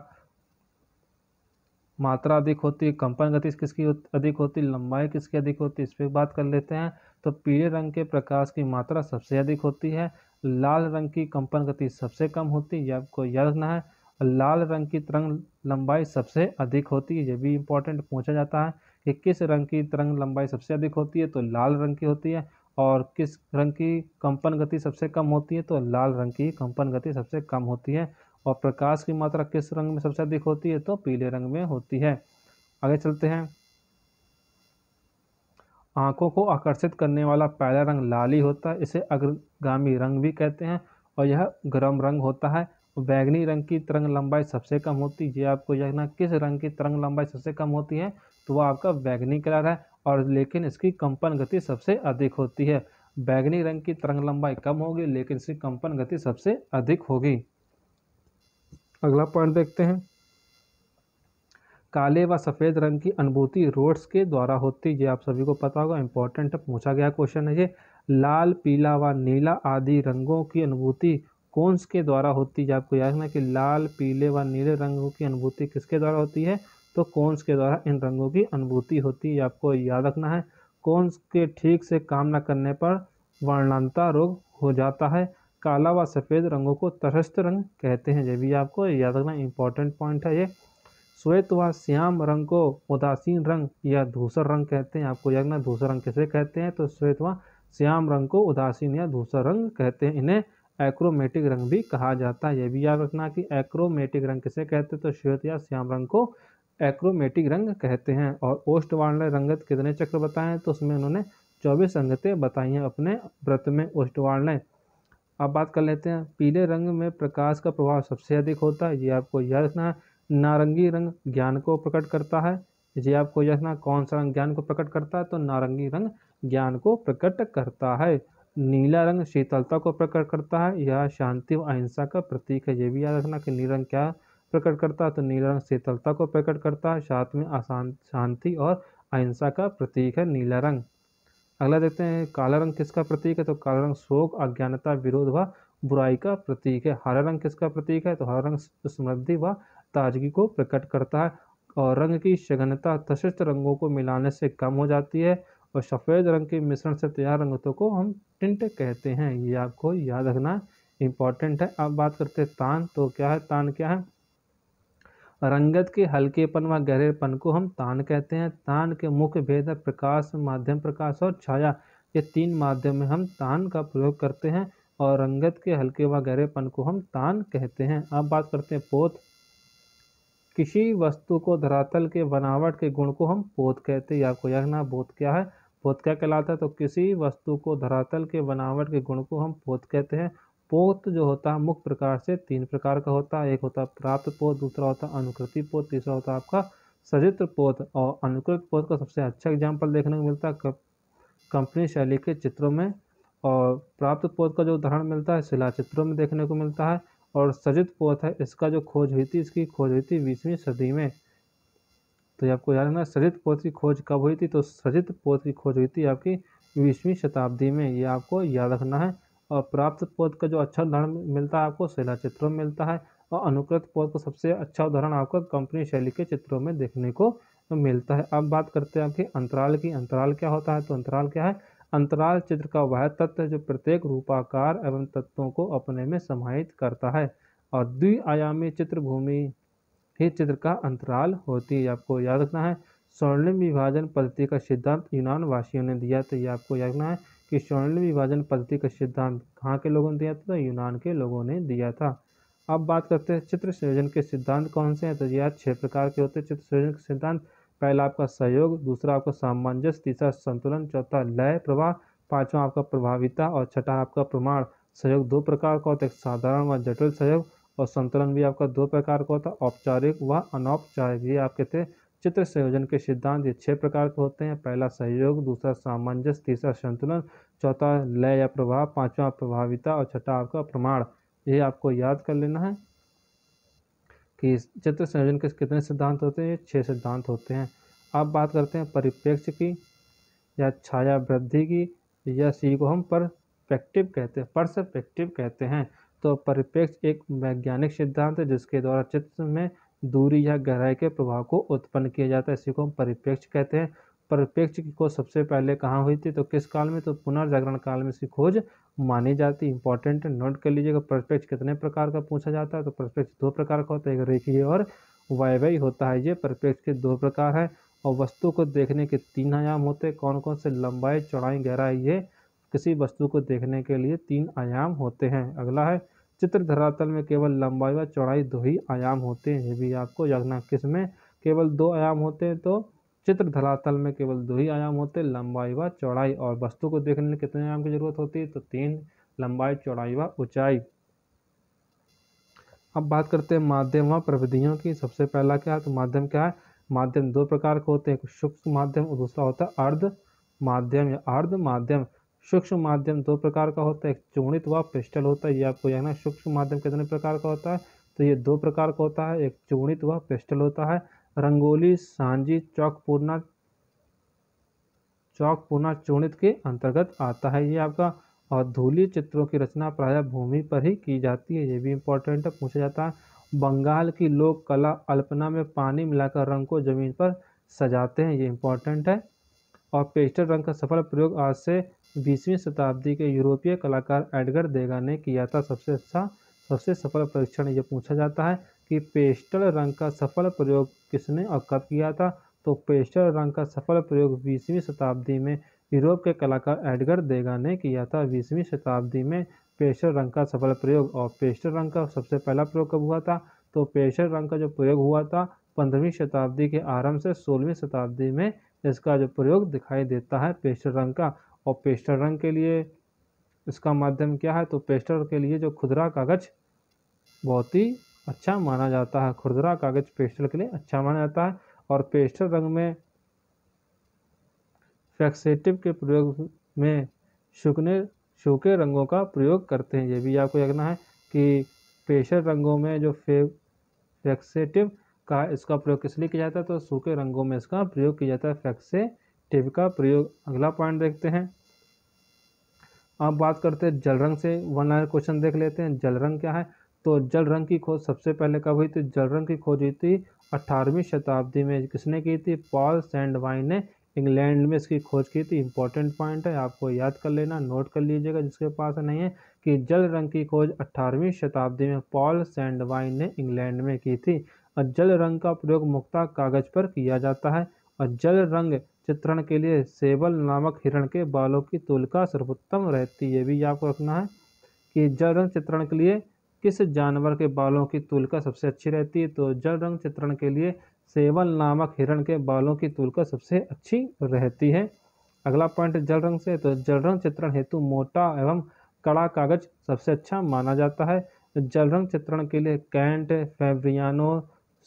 मात्रा अधिक होती है कंपन गति किसकी अधिक होती है लंबाई किसकी अधिक होती है इस पर बात कर लेते हैं तो पीले रंग के प्रकाश की मात्रा सबसे अधिक होती है लाल रंग की कंपन गति सबसे कम होती है ये आपको याद रखना है लाल रंग की तरंग लंबाई सबसे अधिक होती है ये भी इंपॉर्टेंट पूछा जाता है कि किस रंग की तरंग लंबाई सबसे अधिक होती है तो लाल रंग की होती है और किस रंग की कंपन गति सबसे कम होती है तो लाल रंग की कंपन गति सबसे कम होती है और प्रकाश की मात्रा किस रंग में सबसे अधिक होती है तो पीले रंग में होती है आगे चलते हैं आँखों को आकर्षित करने वाला पहला रंग लाली होता है इसे अग्रगामी रंग भी कहते हैं और यह गर्म रंग होता है बैगनी रंग की तरंग लंबाई सबसे कम होती है ये आपको देखना किस रंग की तरंग लंबाई सबसे कम होती है तो वह आपका बैगनी कलर है और लेकिन इसकी कंपन गति सबसे अधिक होती है बैगनी रंग की तरंग लंबाई कम होगी लेकिन इसकी कंपन गति सबसे अधिक होगी अगला पॉइंट देखते हैं काले व सफ़ेद रंग की अनुभूति रोड्स के द्वारा होती है ये आप सभी को पता होगा इंपॉर्टेंट पूछा गया क्वेश्चन है ये लाल पीला व नीला आदि रंगों की अनुभूति कौनस के द्वारा होती है आपको याद रखना कि लाल पीले व नीले रंगों की अनुभूति किसके द्वारा होती है तो कौनस के द्वारा इन रंगों की अनुभूति होती है आपको याद रखना है कौनस के ठीक से काम न करने पर वर्णांता रोग हो जाता है काला व सफ़ेद रंगों को तटस्थ रंग कहते हैं ये भी आपको याद रखना इंपॉर्टेंट पॉइंट है ये श्वेत व श्याम रंग को उदासीन रंग या धूसर रंग कहते हैं आपको यज्ञ धूसर रंग किसे कहते हैं तो श्वेत व श्याम रंग को उदासीन या धूसर रंग कहते हैं इन्हें एक्रोमेटिक रंग भी कहा जाता है यह भी याद रखना कि एक्रोमेटिक रंग किसे कहते हैं तो श्वेत या श्याम रंग को एक्रोमेटिक रंग कहते हैं और ओष्ठवाणलय रंगत कितने चक्र बताए हैं तो उसमें उन्होंने चौबीस अंगतें बताई हैं अपने व्रत में ओष्ट ओष्ठवाणलय अब बात कर लेते हैं पीले रंग में प्रकाश का प्रभाव सबसे अधिक होता है ये आपको याद रखना है नारंगी रंग ज्ञान को प्रकट करता है जी आपको यह कौन सा रंग ज्ञान को प्रकट करता है तो नारंगी रंग ज्ञान को प्रकट करता है नीला रंग शीतलता को प्रकट करता है यह शांति व अहिंसा का प्रतीक है ये भी याद रखना कि नीला रंग क्या प्रकट करता है तो नीला रंग शीतलता को प्रकट करता है साथ में आसान शांति और अहिंसा का प्रतीक है नीला रंग अगला देखते हैं काला रंग किसका प्रतीक है तो काला रंग शोक अज्ञानता विरोध व बुराई का प्रतीक है हरा रंग किसका प्रतीक है तो हरा रंग समृद्धि व ताजगी को प्रकट करता है और रंग की सघनता तशिष्ट रंगों को मिलाने से कम हो जाती है और सफ़ेद रंग के मिश्रण से तैयार रंगतों को हम टिंट कहते हैं ये आपको याद रखना इम्पॉर्टेंट है अब बात करते हैं तान तो क्या है तान क्या है रंगत के हल्केपन व गहरेपन को हम तान कहते हैं तान के मुख्य भेद है प्रकाश माध्यम प्रकाश और छाया ये तीन माध्यम में हम तान का प्रयोग करते हैं और रंगत के हल्के व गहरेपन को हम तान कहते हैं अब बात करते हैं पोत किसी वस्तु को धरातल के बनावट के गुण को हम बोध कहते हैं या आपको याद ना बोध क्या है बोध क्या कहलाता है तो किसी वस्तु को धरातल के बनावट के गुण को हम बोध कहते हैं पोत जो होता है मुख्य प्रकार से तीन प्रकार का होता है एक होता है प्राप्त पोत दूसरा होता है अनुकृति पोत तीसरा होता है आपका सचित्र पोत और अनुकृत पोत का सबसे अच्छा एग्जाम्पल देखने को मिलता है कंपनी शैली के चित्रों में और प्राप्त पोत का जो उदाहरण मिलता है शिला चित्रों में देखने को मिलता है और सजित पोत है इसका जो खोज हुई थी इसकी खोज हुई थी बीसवीं सदी में तो ये आपको याद रखना सजित पोत की खोज कब हुई थी तो सजित पोत की खोज हुई थी आपकी बीसवीं शताब्दी में ये आपको याद रखना है और प्राप्त पोत का जो अच्छा उदाहरण मिलता है आपको शिला चित्रों में मिलता है और अनुकृत पोत का सबसे अच्छा उदाहरण आपको कंपनी शैली के चित्रों में देखने को मिलता है अब बात करते हैं आपकी अंतराल की अंतराल क्या होता है तो अंतराल क्या है अंतराल चित्र का वह तत्व जो प्रत्येक रूपाकार एवं तत्वों को अपने में समाहित करता है और द्विआयामी भूमि ही चित्र का अंतराल होती है आपको याद रखना है स्वर्णिम विभाजन पद्धति का सिद्धांत यूनान वासियों ने दिया तो ये आपको याद रखना है कि स्वर्णिम विभाजन पद्धति का सिद्धांत कहाँ के लोगों ने दिया था यूनान के लोगों ने दिया था अब बात करते हैं चित्र संयोजन के सिद्धांत कौन से हैं तो यह छः प्रकार के होते हैं चित्र संयोजन के सिद्धांत पहला आपका सहयोग दूसरा आपका सामंजस्य तीसरा संतुलन चौथा लय प्रवाह पांचवा आपका प्रभाविता और छठा आपका प्रमाण सहयोग दो प्रकार का होता है साधारण व जटिल सहयोग और संतुलन भी आपका दो प्रकार का होता है औपचारिक व अनौपचारिक ये आप कहते हैं चित्र संयोजन के सिद्धांत ये छह प्रकार के होते हैं पहला सहयोग दूसरा सामंजस्य तीसरा संतुलन चौथा लय या प्रभाव पांचवा प्रभाविता और छठा आपका प्रमाण ये आपको याद कर लेना है कि चित्र संयोजन के कितने सिद्धांत होते हैं छः सिद्धांत होते हैं अब बात करते हैं परिप्रेक्ष्य की या छाया वृद्धि की या सी को हम परपेक्टिव कहते हैं परसेप्टिव कहते हैं तो परिप्रेक्ष्य एक वैज्ञानिक सिद्धांत है जिसके द्वारा चित्र में दूरी या गहराई के प्रभाव को उत्पन्न किया जाता है इसी को हम परिप्रेक्ष्य कहते हैं परिप्रेक्ष्य की खोज सबसे पहले कहाँ हुई थी तो किस काल में तो पुनर्जागरण काल में इसकी खोज मानी जाती इंपॉर्टेंट नोट कर लीजिएगा परिप्रेक्ष्य कितने प्रकार का पूछा जाता है तो परिप्रेक्ष्य दो प्रकार का होता है एक रेखीय और वायवयी होता है ये परिप्रेक्ष्य के दो प्रकार है और वस्तु को देखने के तीन आयाम होते हैं कौन कौन से लंबाई चौड़ाई गहराई ये किसी वस्तु को देखने के लिए तीन आयाम होते हैं अगला है चित्र धरातल में केवल लंबाई व चौड़ाई दो ही आयाम होते हैं ये भी आपको याद किस में केवल दो आयाम होते हैं तो चित्र धरातल में केवल दो ही आयाम होते लंबाई व चौड़ाई और वस्तु को देखने के कितने आयाम की जरूरत होती है तो तीन लंबाई चौड़ाई व ऊंचाई अब बात करते हैं माध्यम व प्रविधियों की सबसे पहला क्या है तो माध्यम क्या है माध्यम दो प्रकार के होते हैं सूक्ष्म माध्यम और दूसरा होता है अर्ध माध्यम या अर्ध माध्यम सूक्ष्म माध्यम दो प्रकार का होता है एक चूणित व पिस्टल होता है ये आपको जानना सूक्ष्म माध्यम कितने प्रकार का होता है तो ये दो प्रकार का होता है एक चूणित व पिस्टल होता है रंगोली सांझी चौक पूर्णा चोणित के अंतर्गत आता है ये आपका और धूली चित्रों की रचना प्रायः भूमि पर ही की जाती है ये भी इम्पोर्टेंट है पूछा जाता है बंगाल की लोक कला अल्पना में पानी मिलाकर रंग को जमीन पर सजाते हैं ये इम्पोर्टेंट है और पेस्टल रंग का सफल प्रयोग आज से बीसवीं शताब्दी के यूरोपीय कलाकार एडगर देगा ने किया था सबसे अच्छा सबसे सफल परीक्षण ये पूछा जाता है कि पेस्टल रंग का सफल प्रयोग किसने और कब किया था तो पेस्टल रंग का सफल प्रयोग बीसवीं शताब्दी में यूरोप के कलाकार एडगर देगा ने किया था बीसवीं शताब्दी में पेस्टल रंग का सफल प्रयोग और पेस्टल रंग का सबसे पहला प्रयोग कब हुआ था तो पेस्टल रंग का जो प्रयोग हुआ था पंद्रहवीं शताब्दी के आरंभ से सोलहवीं शताब्दी में इसका जो प्रयोग दिखाई देता है पेस्टल रंग का और पेस्टल रंग के लिए इसका माध्यम क्या है तो पेस्टल के लिए जो खुदरा कागज बहुत ही अच्छा माना जाता है खुरदरा कागज़ पेस्टल के लिए अच्छा माना जाता है और पेस्टल रंग में फैक्सेटिव के प्रयोग में सूखने सूखे रंगों का प्रयोग करते हैं ये भी आपको देखना है कि पेस्टल रंगों में जो फे फैक्सेटिव का इसका प्रयोग किस लिए किया जाता है तो सूखे रंगों में इसका प्रयोग किया जाता है फैक्सेटिव का प्रयोग अगला पॉइंट देखते हैं अब बात करते हैं जल रंग से वन लाइन क्वेश्चन देख लेते हैं जल रंग क्या है तो जल रंग की खोज सबसे पहले कब हुई थी जल रंग की खोज हुई थी अट्ठारहवीं शताब्दी में किसने की थी पॉल सैंडवाइन ने इंग्लैंड में इसकी खोज की थी इंपॉर्टेंट पॉइंट है आपको याद कर लेना नोट कर लीजिएगा जिसके पास नहीं है कि जल रंग की खोज अठारहवीं शताब्दी में पॉल सैंडवाइन ने इंग्लैंड में की थी और जल रंग का प्रयोग मुख्ता कागज पर किया जाता है और जल रंग चित्रण के लिए सेबल नामक हिरण के बालों की तुलका सर्वोत्तम रहती है ये भी आपको रखना है कि जल रंग चित्रण के लिए किस जानवर के बालों की तुलका सबसे अच्छी रहती है तो जल रंग चित्रण के लिए सेवल नामक हिरण के बालों की तुलका सबसे अच्छी रहती है अगला पॉइंट जल रंग से तो जल रंग चित्रण हेतु मोटा एवं कड़ा कागज सबसे अच्छा माना जाता है जल रंग चित्रण के लिए कैंट फेब्रियानो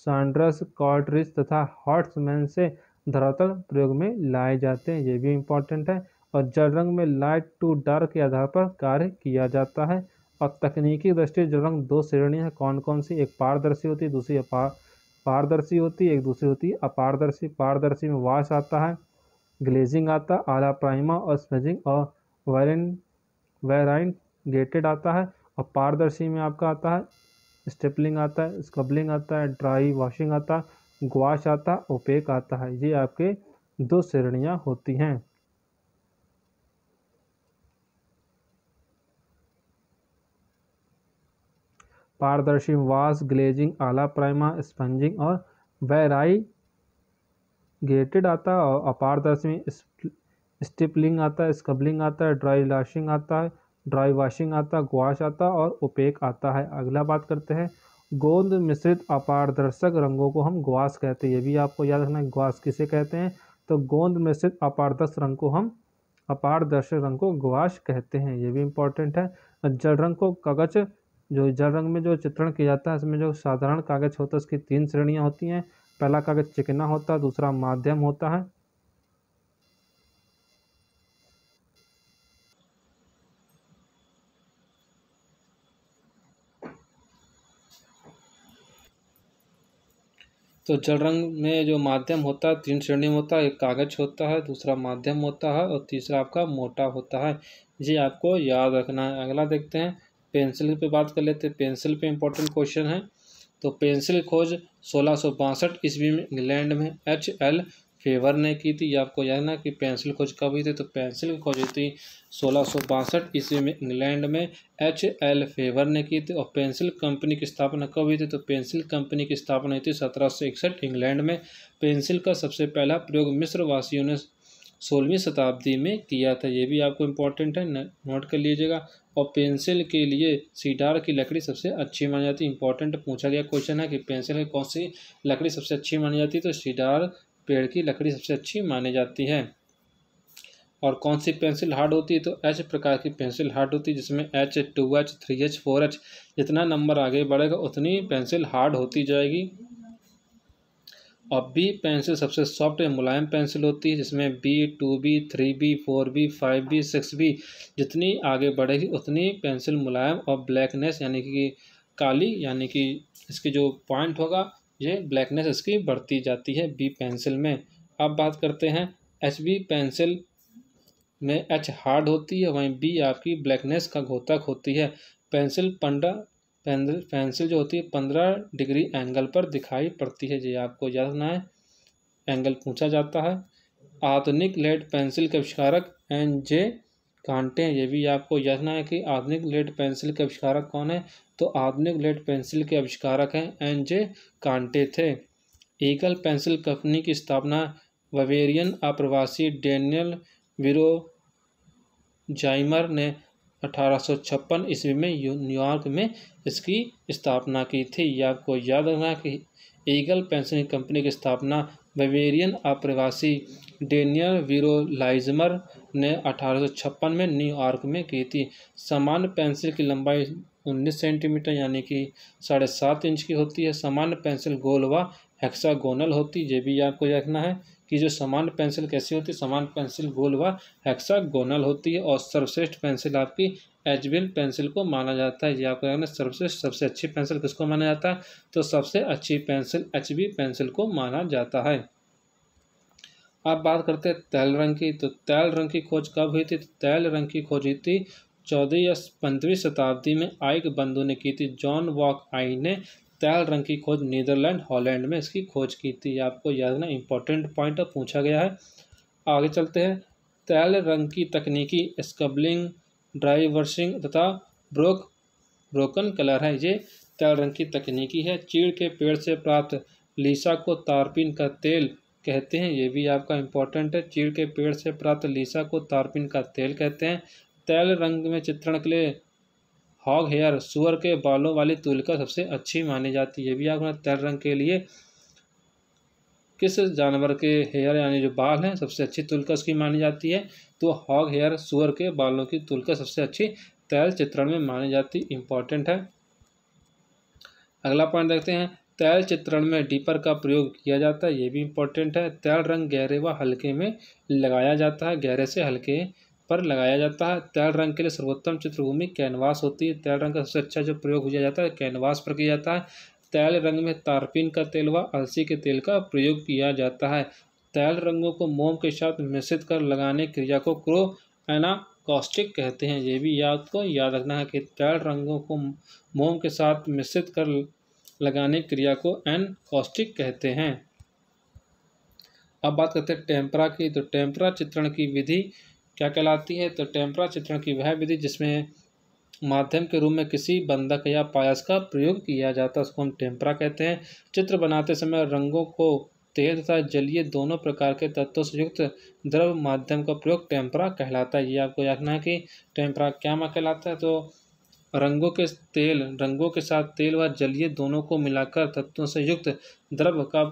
सांड्रस कॉटरिज तथा हॉट्समैन से धरातल प्रयोग में लाए जाते हैं ये भी इम्पॉर्टेंट है और जल रंग में लाइट टू डार्क के आधार पर कार्य किया जाता है और तकनीकी दृष्टि जलरंग दो श्रेणी है कौन कौन सी एक पारदर्शी होती है दूसरी पारदर्शी होती है एक दूसरी होती है अपारदर्शी पारदर्शी में वाश आता है ग्लेजिंग आता है आला प्राइमा और स्मेजिंग और वायरन वेराइन गेटेड आता है और पारदर्शी में आपका आता है स्टेपलिंग आता है स्कबलिंग आता है ड्राई वॉशिंग आता है ग्वाश आता है ओपेक आता है ये आपके दो श्रेणियाँ होती हैं पारदर्शी वास ग्लेजिंग आला प्राइमा स्पंजिंग और वेराई गेटेड आता है और अपारदर्शी स्टिपलिंग आता है स्कबलिंग आता है ड्राई लाशिंग आता है ड्राई वाशिंग आता है गुआश आता है और ओपेक आता है अगला बात करते हैं गोंद मिश्रित अपारदर्शक रंगों को हम ग्वास कहते हैं ये भी आपको याद रखना है ग्वास किसे कहते हैं तो गोंद मिश्रित अपारदर्श रंग को हम अपारदर्शक रंग को ग्वास कहते हैं ये भी इंपॉर्टेंट है जल रंग को कगच जो जल रंग में जो चित्रण किया जाता है इसमें जो साधारण कागज होता है उसकी तीन श्रेणियाँ होती हैं पहला कागज चिकना होता है दूसरा माध्यम होता है तो जल रंग में जो माध्यम होता है तीन श्रेणी में होता है एक कागज होता है दूसरा माध्यम होता है और तीसरा आपका मोटा होता है ये आपको याद रखना है अगला देखते हैं पेंसिल पे बात कर लेते हैं पेंसिल पे इंपॉर्टेंट क्वेश्चन है तो पेंसिल खोज सोलह सौ बासठ ईस्वी में इंग्लैंड में एच एल फेवर ने की थी या आपको याद ना कि पेंसिल खोज कब हुई थी तो पेंसिल की खोज हुई थी सोलह सौ बासठ ईस्वी में इंग्लैंड में एच एल फेवर ने की थी और पेंसिल कंपनी की स्थापना कब हुई थी तो पेंसिल कंपनी की स्थापना हुई थी सत्रह सौ इकसठ इंग्लैंड में पेंसिल का सबसे पहला प्रयोग मिस्र वासियों ने सोलहवीं शताब्दी में किया था ये भी आपको इम्पोर्टेंट है नोट कर लीजिएगा और पेंसिल के लिए सीडार की लकड़ी सबसे अच्छी मानी जाती है इंपॉर्टेंट पूछा गया क्वेश्चन है कि पेंसिल की कौन सी लकड़ी सबसे अच्छी मानी जाती है तो सीडार पेड़ की लकड़ी सबसे अच्छी मानी जाती है और कौन सी पेंसिल हार्ड होती है तो एच प्रकार की पेंसिल हार्ड होती है जिसमें H two H three H four H जितना नंबर आगे बढ़ेगा उतनी पेंसिल हार्ड होती जाएगी अब बी पेंसिल सबसे सॉफ्ट या मुलायम पेंसिल होती है जिसमें B two B three B four B five B six B जितनी आगे बढ़ेगी उतनी पेंसिल मुलायम और ब्लैकनेस यानी कि काली यानी कि इसकी जो पॉइंट होगा ये ब्लैकनेस इसकी बढ़ती जाती है बी पेंसिल में अब बात करते हैं एच बी पेंसिल में एच हार्ड होती है वहीं बी आपकी ब्लैकनेस का घोतक होती है पेंसिल पंडा पेंसिल जो होती है पंद्रह डिग्री एंगल पर दिखाई पड़ती है ये आपको याद रखना है एंगल पूछा जाता है आधुनिक लेड पेंसिल के आविष्कारक एन जे कांटे ये भी आपको जानना है कि आधुनिक लेड पेंसिल के आविष्कारक कौन है तो आधुनिक लेड पेंसिल के आविष्कारक हैं एन जे कांटे थे ईगल पेंसिल कंपनी की स्थापना ववेरियन आप्रवासी डेनियल विरो जाइमर ने अठारह ईस्वी में न्यूयॉर्क में इसकी स्थापना की थी या आपको याद रखना कि ईगल पेंशन कंपनी की स्थापना बवेरियन आप्रवासी डेनियल वीरोलाइजमर ने अठारह में न्यूयॉर्क में की थी सामान्य पेंसिल की लंबाई 19 सेंटीमीटर यानी कि साढ़े सात इंच की होती है सामान्य पेंसिल गोल व हेक्सागोनल होती ये भी आपको देखना है कि जो समान पेंसिल कैसी होती है समान पेंसिल गोल व हेक्सागोनल होती है और सर्वश्रेष्ठ पेंसिल आपकी एजबिल पेंसिल को माना जाता है ये आपको देखना सर्वश्रेष्ठ सबसे अच्छी पेंसिल किसको माना जाता है तो सबसे अच्छी पेंसिल एच पेंसिल को माना जाता है अब बात करते हैं तैल रंग की तो तैल रंग की खोज कब हुई थी तैल तो रंग की खोज हुई थी चौदह या पंद्रहवीं शताब्दी में आइक बंधु ने की थी जॉन वॉक आई ने तैल रंग की खोज नीदरलैंड हॉलैंड में इसकी खोज की थी आपको याद ना इंपॉर्टेंट पॉइंट पूछा गया है आगे चलते हैं तैल रंग की तकनीकी स्कबलिंग ड्राई वर्शिंग तथा ब्रोक ब्रोकन कलर है ये तैल रंग की तकनीकी है चीड़ के पेड़ से प्राप्त लीसा को तारपिन का तेल कहते हैं ये भी आपका इम्पोर्टेंट है चीड़ के पेड़ से प्राप्त लीसा को तारपिन का तेल कहते हैं तैल रंग में चित्रण के लिए हॉग हेयर सुअर के बालों वाली तुलिका सबसे अच्छी मानी जाती है भी आपने तैर रंग के लिए किस जानवर के हेयर यानी जो बाल हैं सबसे अच्छी तुलका उसकी मानी जाती है तो हॉग हेयर सुअर के बालों की तुलका सबसे अच्छी तैल चित्रण में मानी जाती इंपॉर्टेंट है अगला पॉइंट देखते हैं तैल चित्रण में डीपर का प्रयोग किया जाता है ये भी इम्पोर्टेंट है तैल रंग गहरे व हल्के में लगाया जाता है गहरे से हल्के पर लगाया जाता है तैल रंग के लिए सर्वोत्तम चित्रभूमि कैनवास होती है तैल रंग का सबसे अच्छा जो प्रयोग किया जाता है कैनवास पर किया जाता है तैल रंग में तारपीन का तेल व अलसी के तेल का प्रयोग किया जाता है तैल रंगों को मोम के साथ मिश्रित कर लगाने क्रिया को क्रो एनाकॉस्टिक कहते हैं ये भी याद को याद रखना है कि तैल रंगों को मोम के साथ मिश्रित कर लगाने क्रिया को एन कॉस्टिक कहते हैं अब बात करते हैं टेम्परा की तो टेम्परा चित्रण की विधि क्या कहलाती है तो टेम्परा चित्रण की वह विधि जिसमें माध्यम के रूप में किसी बंधक या पायस का प्रयोग किया जाता है उसको हम टेम्परा कहते हैं चित्र बनाते समय रंगों को तेल तथा जलीय दोनों प्रकार के तत्वों से युक्त द्रव माध्यम का प्रयोग टेम्परा कहलाता है ये आपको याद है कि टेम्परा क्या मा कहलाता है तो रंगों के तेल रंगों के साथ तेल व जलीय दोनों को मिलाकर तत्वों से युक्त द्रव का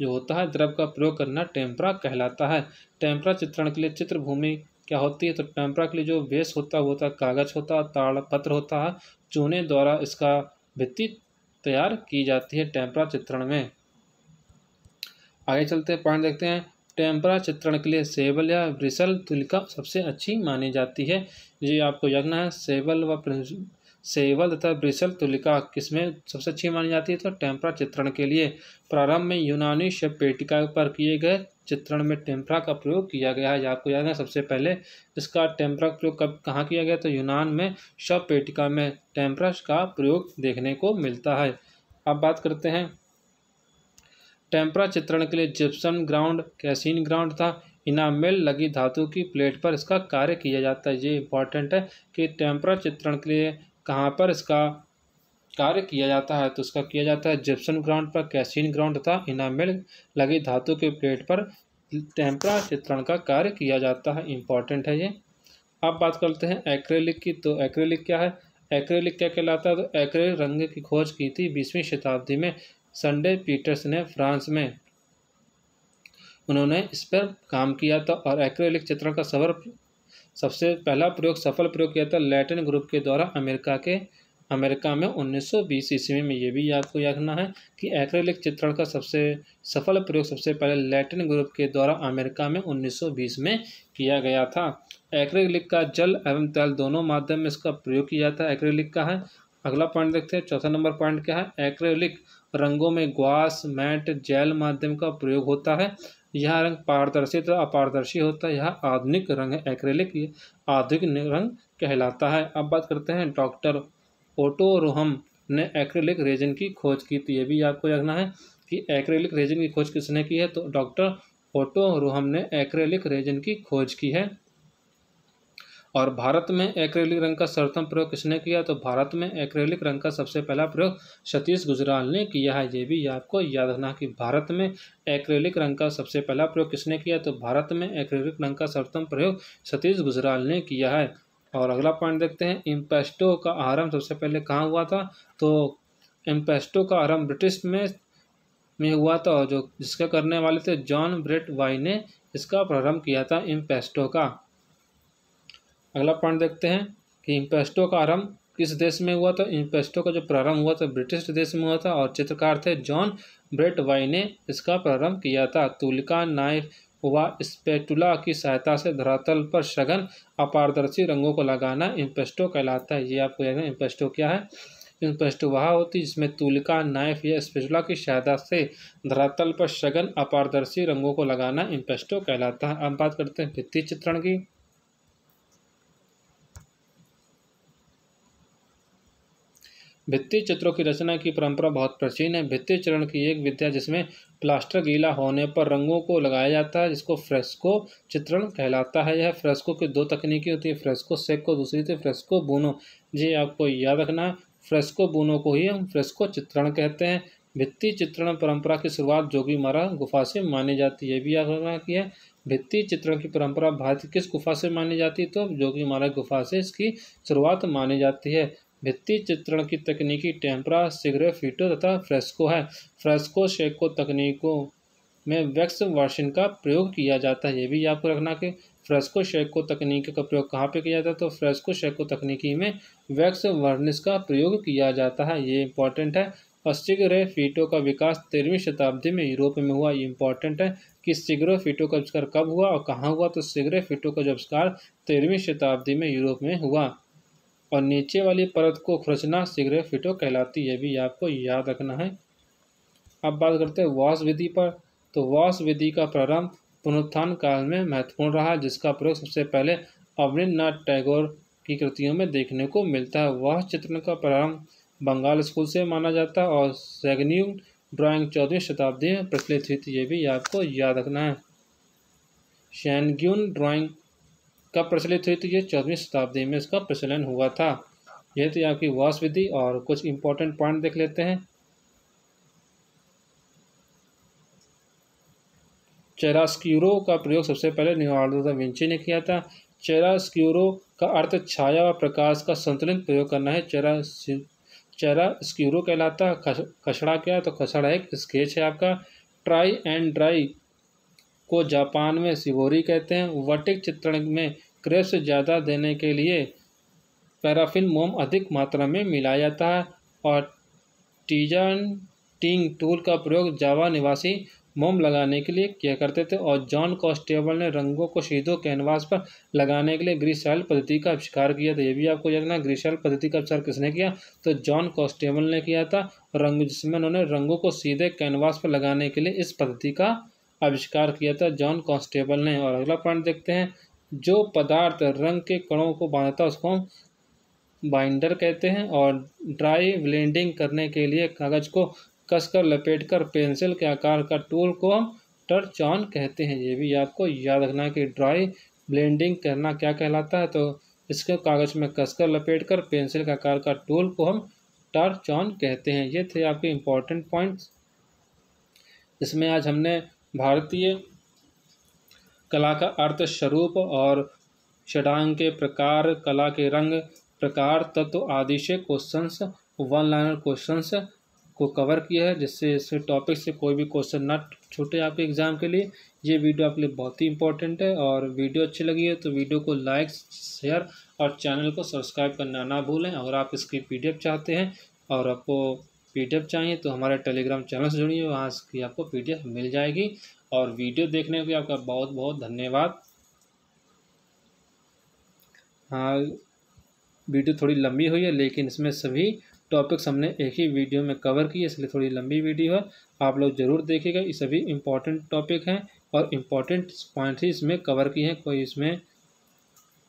जो होता है द्रव का प्रयोग करना टेम्परा कहलाता है टेम्परा चित्रण के लिए भूमि क्या होती है तो टेम्परा के लिए जो बेस होता है वो होता है कागज होता है पत्र होता है चूने द्वारा इसका भित्ति तैयार की जाती है टेम्परा चित्रण में आगे चलते हैं पॉइंट देखते हैं टेम्परा चित्रण के लिए सेबल या ब्रिसल तुलिका सबसे अच्छी मानी जाती है ये आपको यज्ञ है सेबल व सेवल तथा ब्रिसल तुलिका किसमें सबसे अच्छी मानी जाती है तो टेम्परा चित्रण के लिए प्रारंभ में यूनानी शव पेटिका पर किए गए चित्रण में टेम्परा का प्रयोग किया गया है आपको याद है सबसे पहले इसका टेम्परा का प्रयोग कब कहाँ किया गया तो यूनान में शव पेटिका में टेम्परा का प्रयोग देखने को मिलता है अब बात करते हैं टेम्परा चित्रण के लिए जिप्सन ग्राउंड कैसीन ग्राउंड था इनामेल लगी धातु की प्लेट पर इसका कार्य किया जाता है ये इंपॉर्टेंट है कि टेम्परा चित्रण के लिए कहाँ पर इसका कार्य किया जाता है तो इसका किया जाता है जिप्सन ग्राउंड पर कैसीन ग्राउंड तथा इनामेल लगी धातु के प्लेट पर टेम्परा चित्रण का कार्य किया जाता है इम्पॉर्टेंट है ये अब बात करते हैं एक्रेलिक की तो एक्रेलिक क्या है एक्रेलिक क्या कहलाता है तो एक्रेलिक रंग की खोज की थी बीसवीं शताब्दी में संडे पीटर्स ने फ्रांस में उन्होंने इस पर काम किया था और एक्रेलिक चित्रण का सर्व सबसे पहला प्रयोग सफल प्रयोग किया था लैटिन ग्रुप के द्वारा अमेरिका के अमेरिका में 1920 ईस्वी में ये भी आपको याद रखना है कि एक्रेलिक चित्रण का सबसे सफल प्रयोग सबसे पहले लैटिन ग्रुप के द्वारा अमेरिका में 1920 में किया गया था एक्रेलिक का जल एवं तेल दोनों माध्यम में इसका प्रयोग किया जाता है एक्रेलिक का है अगला पॉइंट देखते हैं चौथा नंबर पॉइंट क्या है एक्रेलिक रंगों में ग्वास मैट जेल माध्यम का प्रयोग होता है यह रंग पारदर्शी तथा अपारदर्शी होता है यह आधुनिक रंग है एक्रेलिक आधुनिक रंग कहलाता है अब बात करते हैं डॉक्टर ओटो रोहम ने एक्रेलिक रेजन की खोज की तो ये भी आपको रखना है कि एक्रेलिक रेजन की खोज किसने की है तो डॉक्टर ओटो रोहम ने एक्रेलिक रेजन की खोज की है और भारत में एक्रेलिक रंग का सर्वप्रथम प्रयोग किसने किया तो भारत में एक्रेलिक रंग का सबसे पहला प्रयोग सतीश गुजराल ने किया है ये भी आपको याद रखना कि भारत में एक्रेलिक रंग का सबसे पहला प्रयोग किसने किया तो भारत में एक्रेलिक रंग का सर्वप्रथम प्रयोग सतीश गुजराल ने किया है और अगला पॉइंट देखते हैं इम्पेस्टो का आरंभ सबसे पहले कहाँ हुआ था तो इम्पेस्टो का आरंभ ब्रिटिश में में हुआ था और जो जिसका करने वाले थे जॉन ब्रेट वाई ने इसका प्रारंभ किया था इम्पेस्टो का अगला पॉइंट देखते हैं कि इम्पेस्टो का आरंभ किस देश में हुआ था इम्पेस्टो का जो प्रारंभ हुआ था ब्रिटिश देश में हुआ था और चित्रकार थे जॉन ब्रेट वाई ने इसका प्रारंभ किया था तुलिका नाइफ व स्पेटुला की सहायता से धरातल पर सघन अपारदर्शी रंगों को लगाना इम्पेस्टो कहलाता है ये आपको याद है इम्पेस्टो क्या है इम्पेस्टो वह होती है जिसमें तुलिका नाइफ या स्पेटुला की सहायता से धरातल पर सघन अपारदर्शी रंगों को लगाना इम्पेस्टो कहलाता है अब बात करते हैं भित्ती चित्रण की भित्ति चित्रों की रचना की परंपरा बहुत प्राचीन है भित्ति चरण की एक विद्या जिसमें प्लास्टर गीला होने पर रंगों को लगाया जाता है जिसको फ्रेस्को चित्रण कहलाता है यह फ्रेस्को की दो तकनीकें होती है फ्रेस्को सेको दूसरी होती है फ्रेस्को बूनो जी आपको याद रखना है फ्रेस्को बूनो को ही हम फ्रेस्को चित्रण कहते हैं भित्ति चित्रण परंपरा की शुरुआत जोगी महाराज गुफा से मानी जाती है भी याद रखना की है भित्ति चित्रण की परंपरा भारत किस गुफा से मानी जाती है तो जोगी महाराज गुफा से इसकी शुरुआत मानी जाती है भित्ति चित्रण की तकनीकी टेम्परा सिगरे फीटो तथा फ्रेस्को है फ्रेस्को शेको तकनीकों में वैक्स वर्षण का प्रयोग किया जाता है ये भी आपको रखना कि फ्रेस्को शेको तकनीक का प्रयोग कहाँ पे किया जाता है तो फ्रेस्को शेको तकनीकी में वैक्स वर्निस का प्रयोग किया जाता है ये इंपॉर्टेंट है और सिगरे फीटो का विकास तेरहवीं शताब्दी में यूरोप में हुआ ये इंपॉर्टेंट है कि सिगरे फीटो का आविष्कार कब हुआ और कहाँ हुआ तो सिगरे फीटो का आविष्कार तेरहवीं शताब्दी में यूरोप में हुआ और नीचे वाली परत को खुरचना शीघ्र फिटो कहलाती है भी आपको याद रखना है अब बात करते हैं वॉश विधि पर तो वॉश विधि का प्रारंभ पुनरुत्थान काल में महत्वपूर्ण रहा जिसका प्रयोग सबसे पहले अवनीन्द्रनाथ टैगोर की कृतियों में देखने को मिलता है वह चित्रण का प्रारंभ बंगाल स्कूल से माना जाता है और सैगन्यू ड्राइंग चौदहवीं शताब्दी में प्रचलित हुई थी ये भी आपको याद रखना है शैनग्यून ड्राइंग कब प्रचलित हुई तो ये चौदहवीं शताब्दी में इसका प्रचलन हुआ था यह तो आपकी वास विधि और कुछ इंपॉर्टेंट पॉइंट देख लेते हैं चेरास्क्यूरो का प्रयोग सबसे पहले लियोनार्डो दा विंची ने किया था चेरास्क्यूरो का अर्थ छाया व प्रकाश का संतुलित प्रयोग करना है चेरा चेरा स्क्यूरो कहलाता है खसड़ा क्या तो खसड़ा एक स्केच है आपका ट्राई एंड ड्राई को जापान में सिवोरी कहते हैं वटिक चित्रण में क्रय से ज़्यादा देने के लिए पैराफिन मोम अधिक मात्रा में मिलाया जाता है और टीजन टिंग टूल का प्रयोग जावा निवासी मोम लगाने के लिए किया करते थे और जॉन कॉस्टेबल ने रंगों को सीधो कैनवास पर लगाने के लिए ग्रीसाइल पद्धति का आविष्कार किया था ये भी आपको जानना है ग्रीसाइल पद्धति का आविष्कार किसने किया तो जॉन कॉस्टेबल ने किया था रंग जिसमें उन्होंने रंगों को सीधे कैनवास पर लगाने के लिए इस पद्धति का आविष्कार किया था जॉन कॉन्स्टेबल ने और अगला पॉइंट देखते हैं जो पदार्थ रंग के कणों को बांधता है उसको हम बाइंडर कहते हैं और ड्राई ब्लेंडिंग करने के लिए कागज़ को कसकर लपेटकर पेंसिल के आकार का टूल को हम टर्च ऑन कहते हैं ये भी आपको याद रखना है कि ड्राई ब्लेंडिंग करना क्या कहलाता है तो इसको कागज़ में कसकर लपेटकर पेंसिल के आकार का टूल को हम टर्च ऑन कहते हैं ये थे आपके इम्पोर्टेंट पॉइंट्स इसमें आज हमने भारतीय कला का अर्थ स्वरूप और षडांग के प्रकार कला के रंग प्रकार तत्व आदि से क्वेश्चंस वन लाइनर क्वेश्चंस को कवर किया है जिससे इस टॉपिक से कोई भी क्वेश्चन ना छूटे आपके एग्जाम के लिए ये वीडियो आपके लिए बहुत ही इंपॉर्टेंट है और वीडियो अच्छी लगी है तो वीडियो को लाइक शेयर और चैनल को सब्सक्राइब करना ना भूलें अगर आप इसकी पीडीएफ चाहते हैं और आपको पीडीएफ चाहिए तो हमारे टेलीग्राम चैनल से जुड़िए वहाँ इसकी आपको पीडीएफ मिल जाएगी और वीडियो देखने के लिए आपका बहुत बहुत धन्यवाद हाँ वीडियो थोड़ी लंबी हुई है लेकिन इसमें सभी टॉपिक्स हमने एक ही वीडियो में कवर किए इसलिए थोड़ी लंबी वीडियो है आप लोग ज़रूर देखेगा ये सभी इम्पॉर्टेंट टॉपिक हैं और इम्पॉर्टेंट पॉइंट ही इसमें कवर किए हैं कोई इसमें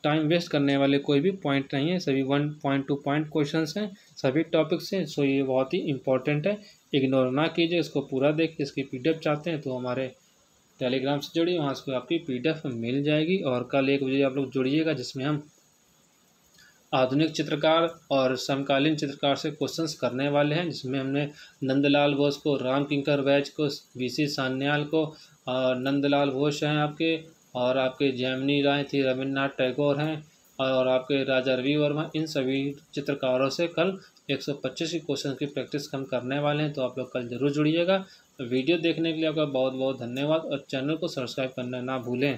टाइम वेस्ट करने वाले कोई भी पॉइंट नहीं है सभी one point two point question हैं सभी टॉपिक्स हैं सो ये बहुत ही इंपॉर्टेंट है इग्नोर ना कीजिए इसको पूरा देखिए इसकी पी चाहते हैं तो हमारे टेलीग्राम से जुड़ी वहाँ से आपकी पीडीएफ मिल जाएगी और कल एक बजे आप लोग जुड़िएगा जिसमें हम आधुनिक चित्रकार और समकालीन चित्रकार से क्वेश्चंस करने वाले हैं जिसमें हमने नंदलाल बोस को राम किंकर वैज को वीसी सान्याल को और नंदलाल बोस हैं आपके और आपके जैमिनी राय थी रविन्द्रनाथ टैगोर हैं और आपके राजा रवि वर्मा इन सभी चित्रकारों से कल 125 पच्चीस क्वेश्चन की प्रैक्टिस हम करने वाले हैं तो आप लोग कल जरूर जुड़िएगा वीडियो देखने के लिए आपका बहुत बहुत धन्यवाद और चैनल को सब्सक्राइब करना ना भूलें